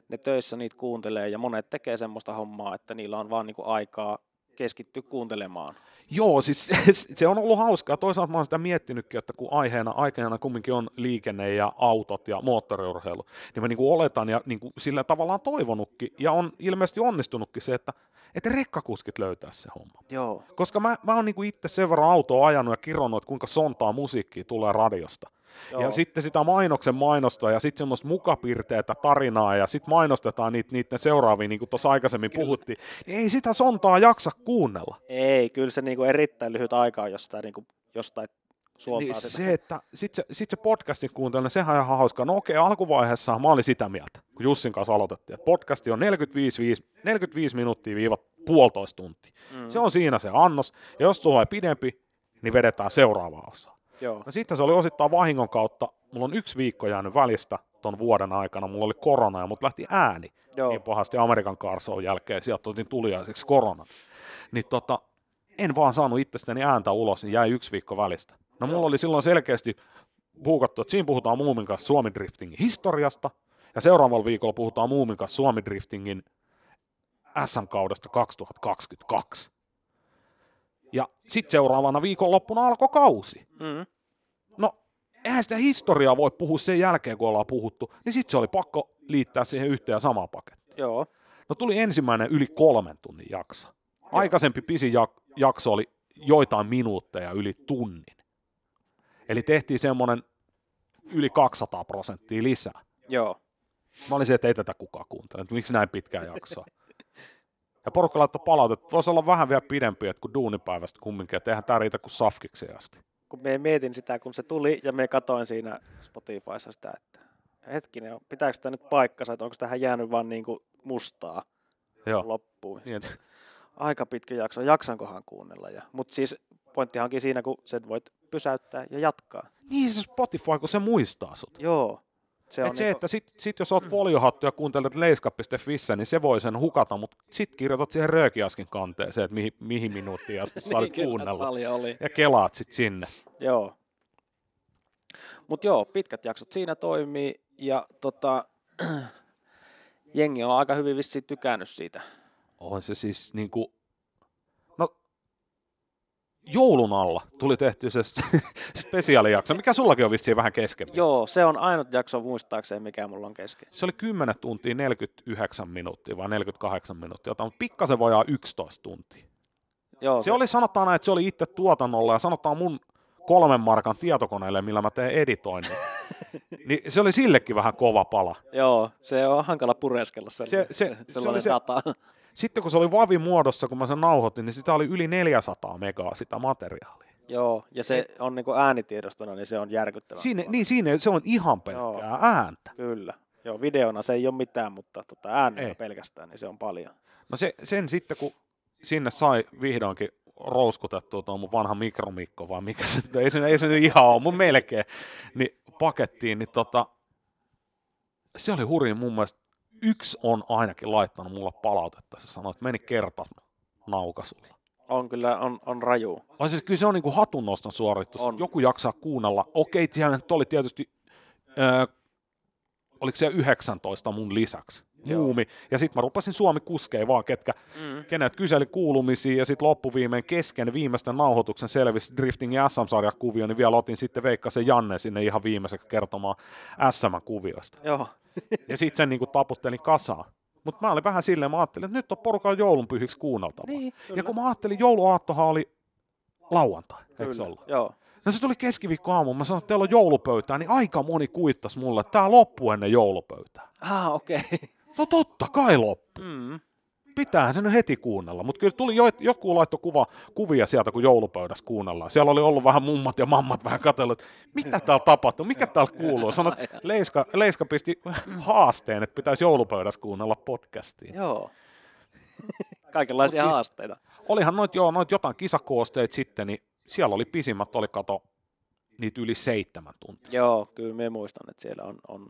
ne töissä niitä kuuntelee ja monet tekee semmoista hommaa, että niillä on vaan niinku aikaa keskittyä kuuntelemaan. Joo, siis (laughs) se on ollut hauskaa. Toisaalta mä oon sitä miettinytkin, että kun aiheena, aiheena kumminkin on liikenne ja autot ja moottoriurheilu, niin mä niin kuin oletan ja niin kuin sillä tavallaan toivonutkin ja on ilmeisesti onnistunutkin se, että, että rekkakuskit löytää se homma. Joo. Koska mä, mä oon niin kuin itse sen verran autoa ajanut ja kironnut, että kuinka sontaa musiikkia tulee radiosta. Joo. Ja sitten sitä mainoksen mainosta ja sitten semmoista mukapirteetä tarinaa ja sitten mainostetaan niitä, niitä seuraavia, niin kuin tuossa aikaisemmin kyllä. puhuttiin. Niin ei sitä sontaa jaksa kuunnella. Ei, kyllä se niin kuin erittäin lyhyt aika on, niin jostain, niinku, niin suoltaan. niin sitä. se, että sitten se, sit se podcastin kuuntelun, niin sehän on ihan hauskaa. No okei, alkuvaiheessa mä olin sitä mieltä, kun Jussin kanssa aloitettiin, että podcasti on 45, 5, 45 minuuttia viiva puolitoista tuntia. Mm. Se on siinä se annos, ja jos tulee pidempi, niin vedetään seuraavaa osaa. Joo. No sitten se oli osittain vahingon kautta, mulla on yksi viikko jäänyt välistä ton vuoden aikana, mulla oli korona ja mut lähti ääni Joo. niin pahasti Amerikan karsoon jälkeen, sieltä otin tuliaiseksi korona. Niin tota, en vaan saanut itsestäni ääntä ulos, niin jäi yksi viikko välistä. No mulla oli silloin selkeästi puukattu, että siinä puhutaan Muumin kanssa Suomi-driftingin historiasta, ja seuraavalla viikolla puhutaan Muumin kanssa Suomi-driftingin SM-kaudesta 2022. Ja sitten seuraavana viikonloppuna alkoi kausi. Mm. No, eihän sitä historiaa voi puhua sen jälkeen, kun ollaan puhuttu, niin sitten se oli pakko liittää siihen yhteen ja samaan pakettiin. Joo. No tuli ensimmäinen yli kolmen tunnin jakso. Aikaisempi pisin jak- jakso oli joitain minuutteja yli tunnin. Eli tehtiin semmoinen yli 200 prosenttia lisää. Joo. Mä olin se, että ei tätä kukaan kuuntele. Miksi näin pitkään jaksoa? Ja porukka laittoi palautetta, voisi olla vähän vielä pidempi, että kuin duunipäivästä kumminkin, että eihän tämä riitä kuin safkiksi asti. Kun me mietin sitä, kun se tuli ja me katoin siinä Spotifyssa sitä, että hetkinen, pitääkö tämä nyt paikkansa, että onko tähän jäänyt vaan niin kuin mustaa Joo. loppuun. Niin. Aika pitkä jakso, jaksankohan kuunnella. Ja. Mutta siis pointtihankin siinä, kun sen voit pysäyttää ja jatkaa. Niin se Spotify, kun se muistaa sut. Joo. Se, on Et se niinku- että sit, sit jos oot foliohattu ja kuuntelet leiska.fissä, niin se voi sen hukata, mutta sit kirjoitat siihen röökiaskin kanteeseen, että mihin, mihin minuuttiin asti sä (laughs) olit niin, kuunnella. Oli. Ja kelaat sit sinne. Joo. Mutta joo, pitkät jaksot siinä toimii ja tota, (clears throat) jengi on aika hyvin vissiin tykännyt siitä. On se siis niin joulun alla tuli tehty se (laughs) spesiaalijakso, mikä sullakin on vissiin vähän kesken. Joo, se on ainut jakso muistaakseni, mikä mulla on kesken. Se oli 10 tuntia 49 minuuttia vai 48 minuuttia, mutta on pikkasen vajaa 11 tuntia. Joo, se, se, oli sanotaan, että se oli itse tuotannolla ja sanotaan mun kolmen markan tietokoneelle, millä mä teen editoinnin. (laughs) niin se oli sillekin vähän kova pala. Joo, se on hankala pureskella sellainen, se, se, (laughs) se, se oli se, data. Sitten kun se oli vavi muodossa, kun mä sen nauhoitin, niin sitä oli yli 400 megaa sitä materiaalia. Joo, ja se on niin äänitiedostona, niin se on järkyttävää. Siinä, niin, siinä se on ihan pelkkää Joo, ääntä. Kyllä. Joo, videona se ei ole mitään, mutta tota, äänellä pelkästään, niin se on paljon. No se, sen sitten, kun sinne sai vihdoinkin rouskutettua tuo mun vanha mikromikko, vai mikä se ei se, ei se nyt ihan ole, mun melkein, niin pakettiin, niin tota, se oli hurin mun mielestä yksi on ainakin laittanut mulle palautetta. Se sanoi, että meni kerta naukasulla. On kyllä, on, on raju. Vai siis, kyllä se on niin kuin hatunnoston suoritus. On. Joku jaksaa kuunnella. Okei, sehän oli tietysti, äh, oliko se 19 mun lisäksi? muumi. Ja sitten mä rupasin Suomi kuskeen vaan, ketkä, mm. kenet kyseli kuulumisia, ja sitten loppuviimeen kesken viimeisten nauhoituksen selvisi Drifting ja sm kuvio, niin vielä otin sitten Veikkasen Janne sinne ihan viimeiseksi kertomaan SM-kuviosta. Joo. (laughs) ja sitten sen niin kuin taputtelin kasaan. Mutta mä olin vähän silleen, mä ajattelin, että nyt on porukalla joulunpyhiksi kuunneltavaa. Niin, ja kun mä ajattelin, jouluaattohan oli lauantai, kyllä, eikö se ollut? Joo. No se tuli keskiviikkoaamu, mä sanoin, että teillä on joulupöytää, niin aika moni kuittasi mulle, että tämä loppuu ennen joulupöytää. Ah, okei. Okay. (laughs) No totta kai loppu. Mm. Pitäähän se nyt heti kuunnella, mutta kyllä tuli jo, joku laitto kuva, kuvia sieltä, kun joulupöydässä kuunnellaan. Siellä oli ollut vähän mummat ja mammat vähän katsellut, että mitä täällä tapahtuu, mikä täällä kuuluu. Sanoit, Leiska, Leiska pisti haasteen, että pitäisi joulupöydässä kuunnella podcastia. Joo, (laughs) kaikenlaisia siis, haasteita. Olihan noit, joo, noit jotain kisakoosteita sitten, niin siellä oli pisimmät, oli kato niitä yli seitsemän tuntia. Joo, kyllä me muistan, että siellä on, on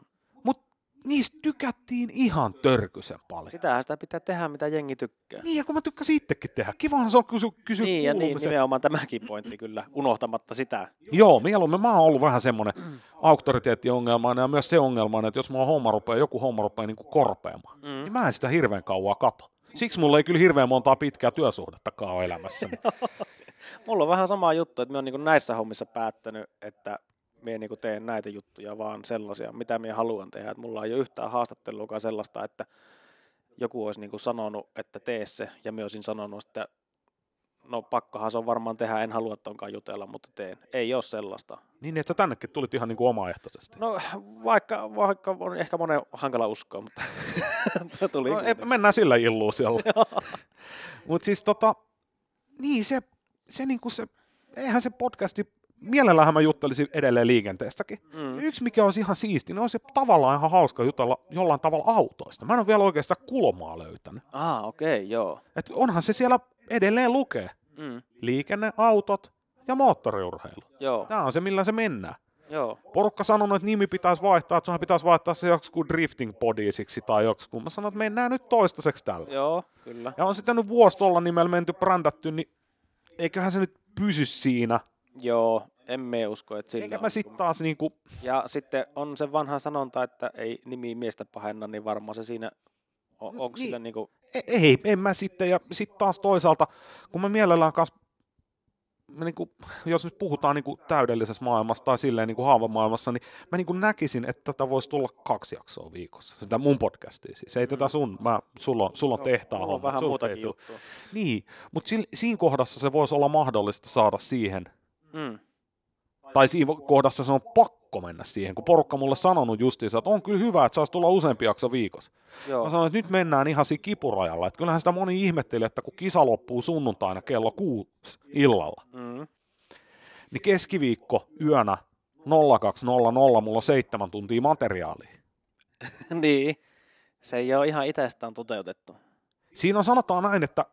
niistä tykättiin ihan törkysen paljon. Sitähän sitä pitää tehdä, mitä jengi tykkää. Niin, ja kun mä tykkäsin itsekin tehdä. Kivahan se on kysy, kysy Niin, ja niin, nimenomaan tämäkin pointti kyllä, unohtamatta sitä. Joo, mieluummin mä oon ollut vähän semmoinen mm. auktoriteettiongelmainen ja myös se ongelma, että jos mä oon homma rupeaa, joku homma rupeaa niin korpeamaan, mm. niin mä en sitä hirveän kauan kato. Siksi mulla ei kyllä hirveän montaa pitkää työsuhdettakaan ole elämässä. (laughs) mulla on vähän sama juttu, että mä oon niin näissä hommissa päättänyt, että minä niin teen näitä juttuja, vaan sellaisia, mitä minä haluan tehdä. Et mulla ei ole yhtään haastattelua sellaista, että joku olisi niin sanonut, että tee se, ja minä olisin sanonut, että no pakkohan se on varmaan tehdä, en halua tonkaan jutella, mutta teen. Ei ole sellaista. Niin, niin, että sä tännekin tulit ihan niin kuin omaehtoisesti. No vaikka, vaikka on ehkä monen hankala uskoa, mutta (laughs) tuli. No, niin. ei, mennään sillä illuusiolla. (laughs) mutta siis tota, niin se, se, niin kuin se, eihän se podcasti mielellähän mä juttelisin edelleen liikenteestäkin. Mm. Yksi, mikä on ihan siisti, niin on se tavallaan ihan hauska jutella jollain tavalla autoista. Mä en ole vielä oikeastaan kulmaa löytänyt. Ah, okei, okay, joo. Et onhan se siellä edelleen lukee. Mm. Liikenne, autot ja moottoriurheilu. Joo. Tämä on se, millä se mennään. Joo. Porukka sanonut, että nimi pitäisi vaihtaa, että sehän pitäisi vaihtaa se kuin drifting podisiksi tai kuin. Mä sanoin, että mennään nyt toistaiseksi tällä. Joo, kyllä. Ja on sitten nyt vuosi tuolla nimellä menty brändätty, niin eiköhän se nyt pysy siinä – Joo, en me usko, että sillä Enkä mä sit taas niinku... Ja sitten on se vanha sanonta, että ei nimi miestä pahenna, niin varmaan se siinä on, onko niin, sillä niinku... E- ei, en mä sitten, ja sitten taas toisaalta, kun mä mielellään kanssa mä niin kuin, jos nyt puhutaan niin kuin täydellisessä maailmassa tai silleen niin kuin haavamaailmassa, niin mä niin kuin näkisin, että tätä voisi tulla kaksi jaksoa viikossa, sitä mun podcastia siis. Ei mm. tätä sun, mä, sulla, sulla on tehtaan no, on vähän muutakin juttua. Niin, mutta siinä kohdassa se voisi olla mahdollista saada siihen – Mm. Tai siinä kohdassa se on pakko mennä siihen, kun porukka mulle sanonut justiinsa, että on kyllä hyvä, että saisi tulla useampi jakso viikossa. Joo. Mä sanoin, että nyt mennään ihan siinä kipurajalla. Että kyllähän sitä moni ihmetteli, että kun kisa loppuu sunnuntaina kello kuusi illalla, mm. niin keskiviikko yönä 0200 mulla on seitsemän tuntia materiaalia. (laughs) niin, se ei ole ihan itsestään toteutettu. Siinä on sanotaan näin, että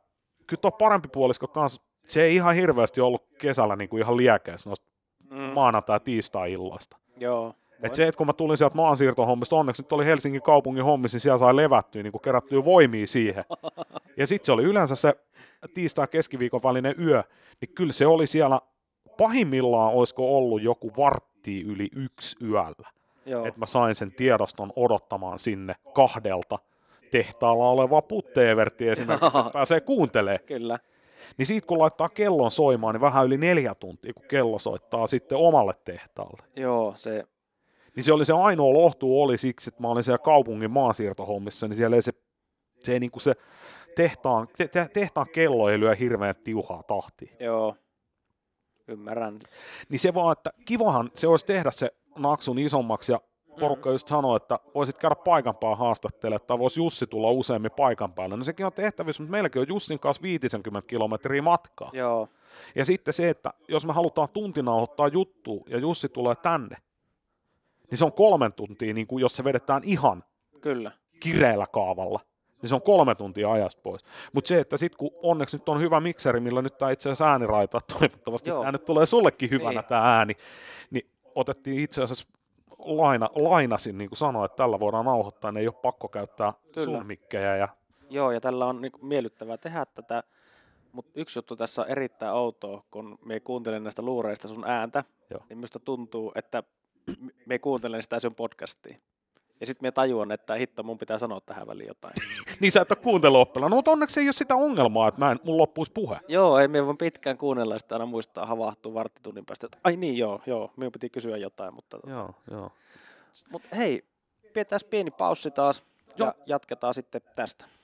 kyllä tuo parempi puolisko kanssa se ei ihan hirveästi ollut kesällä niin kuin ihan liekeessä noista mm. maanantai- tiistai-illasta. Joo. Et se, että kun mä tulin sieltä maansiirtohommista, onneksi nyt oli Helsingin kaupungin hommissa, niin siellä sai levättyä, niin kuin kerättyä voimia siihen. Ja sitten se oli yleensä se tiistai-keskiviikon välinen yö, niin kyllä se oli siellä pahimmillaan olisiko ollut joku vartti yli yksi yöllä. Että mä sain sen tiedoston odottamaan sinne kahdelta tehtaalla olevaa putteeverttiä esimerkiksi, että (laughs) pääsee kuuntelemaan. Kyllä. Niin siitä kun laittaa kellon soimaan, niin vähän yli neljä tuntia, kun kello soittaa sitten omalle tehtaalle. Joo, se... Niin se oli se ainoa lohtu oli siksi, että mä olin siellä kaupungin maansiirtohommissa, niin siellä ei se, se, ei niin kuin se tehtaan, te, tehtaan kello ei lyö hirveän tiuhaa tahtia. Joo, ymmärrän. Niin se vaan, että kivahan se olisi tehdä se naksun isommaksi ja Mm. porukka just sanoi, että voisit käydä paikan päällä haastattelemaan, tai voisi Jussi tulla useammin paikan päälle. No sekin on tehtävissä, mutta meilläkin on Jussin kanssa 50 kilometriä matkaa. Joo. Ja sitten se, että jos me halutaan tuntina ottaa juttu ja Jussi tulee tänne, niin se on kolmen tuntia, niin kuin jos se vedetään ihan Kyllä. kireellä kaavalla niin se on kolme tuntia ajasta pois. Mutta se, että sitten kun onneksi nyt on hyvä mikseri, millä nyt tämä itse asiassa ääniraita, toivottavasti tämä nyt tulee sullekin hyvänä niin. tämä ääni, niin otettiin itse asiassa laina, lainasin niin kuin sanoin, että tällä voidaan nauhoittaa, niin ei ole pakko käyttää Kyllä. Ja... Joo, ja tällä on niin kuin miellyttävää tehdä tätä, mutta yksi juttu tässä on erittäin outoa, kun me kuuntelen näistä luureista sun ääntä, Joo. niin minusta tuntuu, että me kuuntelen sitä sun podcastiin. Ja sitten me tajuan, että hitto, mun pitää sanoa tähän väliin jotain. (laughs) niin sä et ole kuunteluoppilla. No mutta onneksi ei ole sitä ongelmaa, että mä en, mun loppuisi puhe. Joo, ei me voi pitkään kuunnella sitä aina muistaa havahtua varttitunnin päästä. Että, ai niin joo, joo, minun piti kysyä jotain. Mutta, tota. joo, joo. Mut hei, pidetään pieni paussi taas joo. ja jatketaan sitten tästä.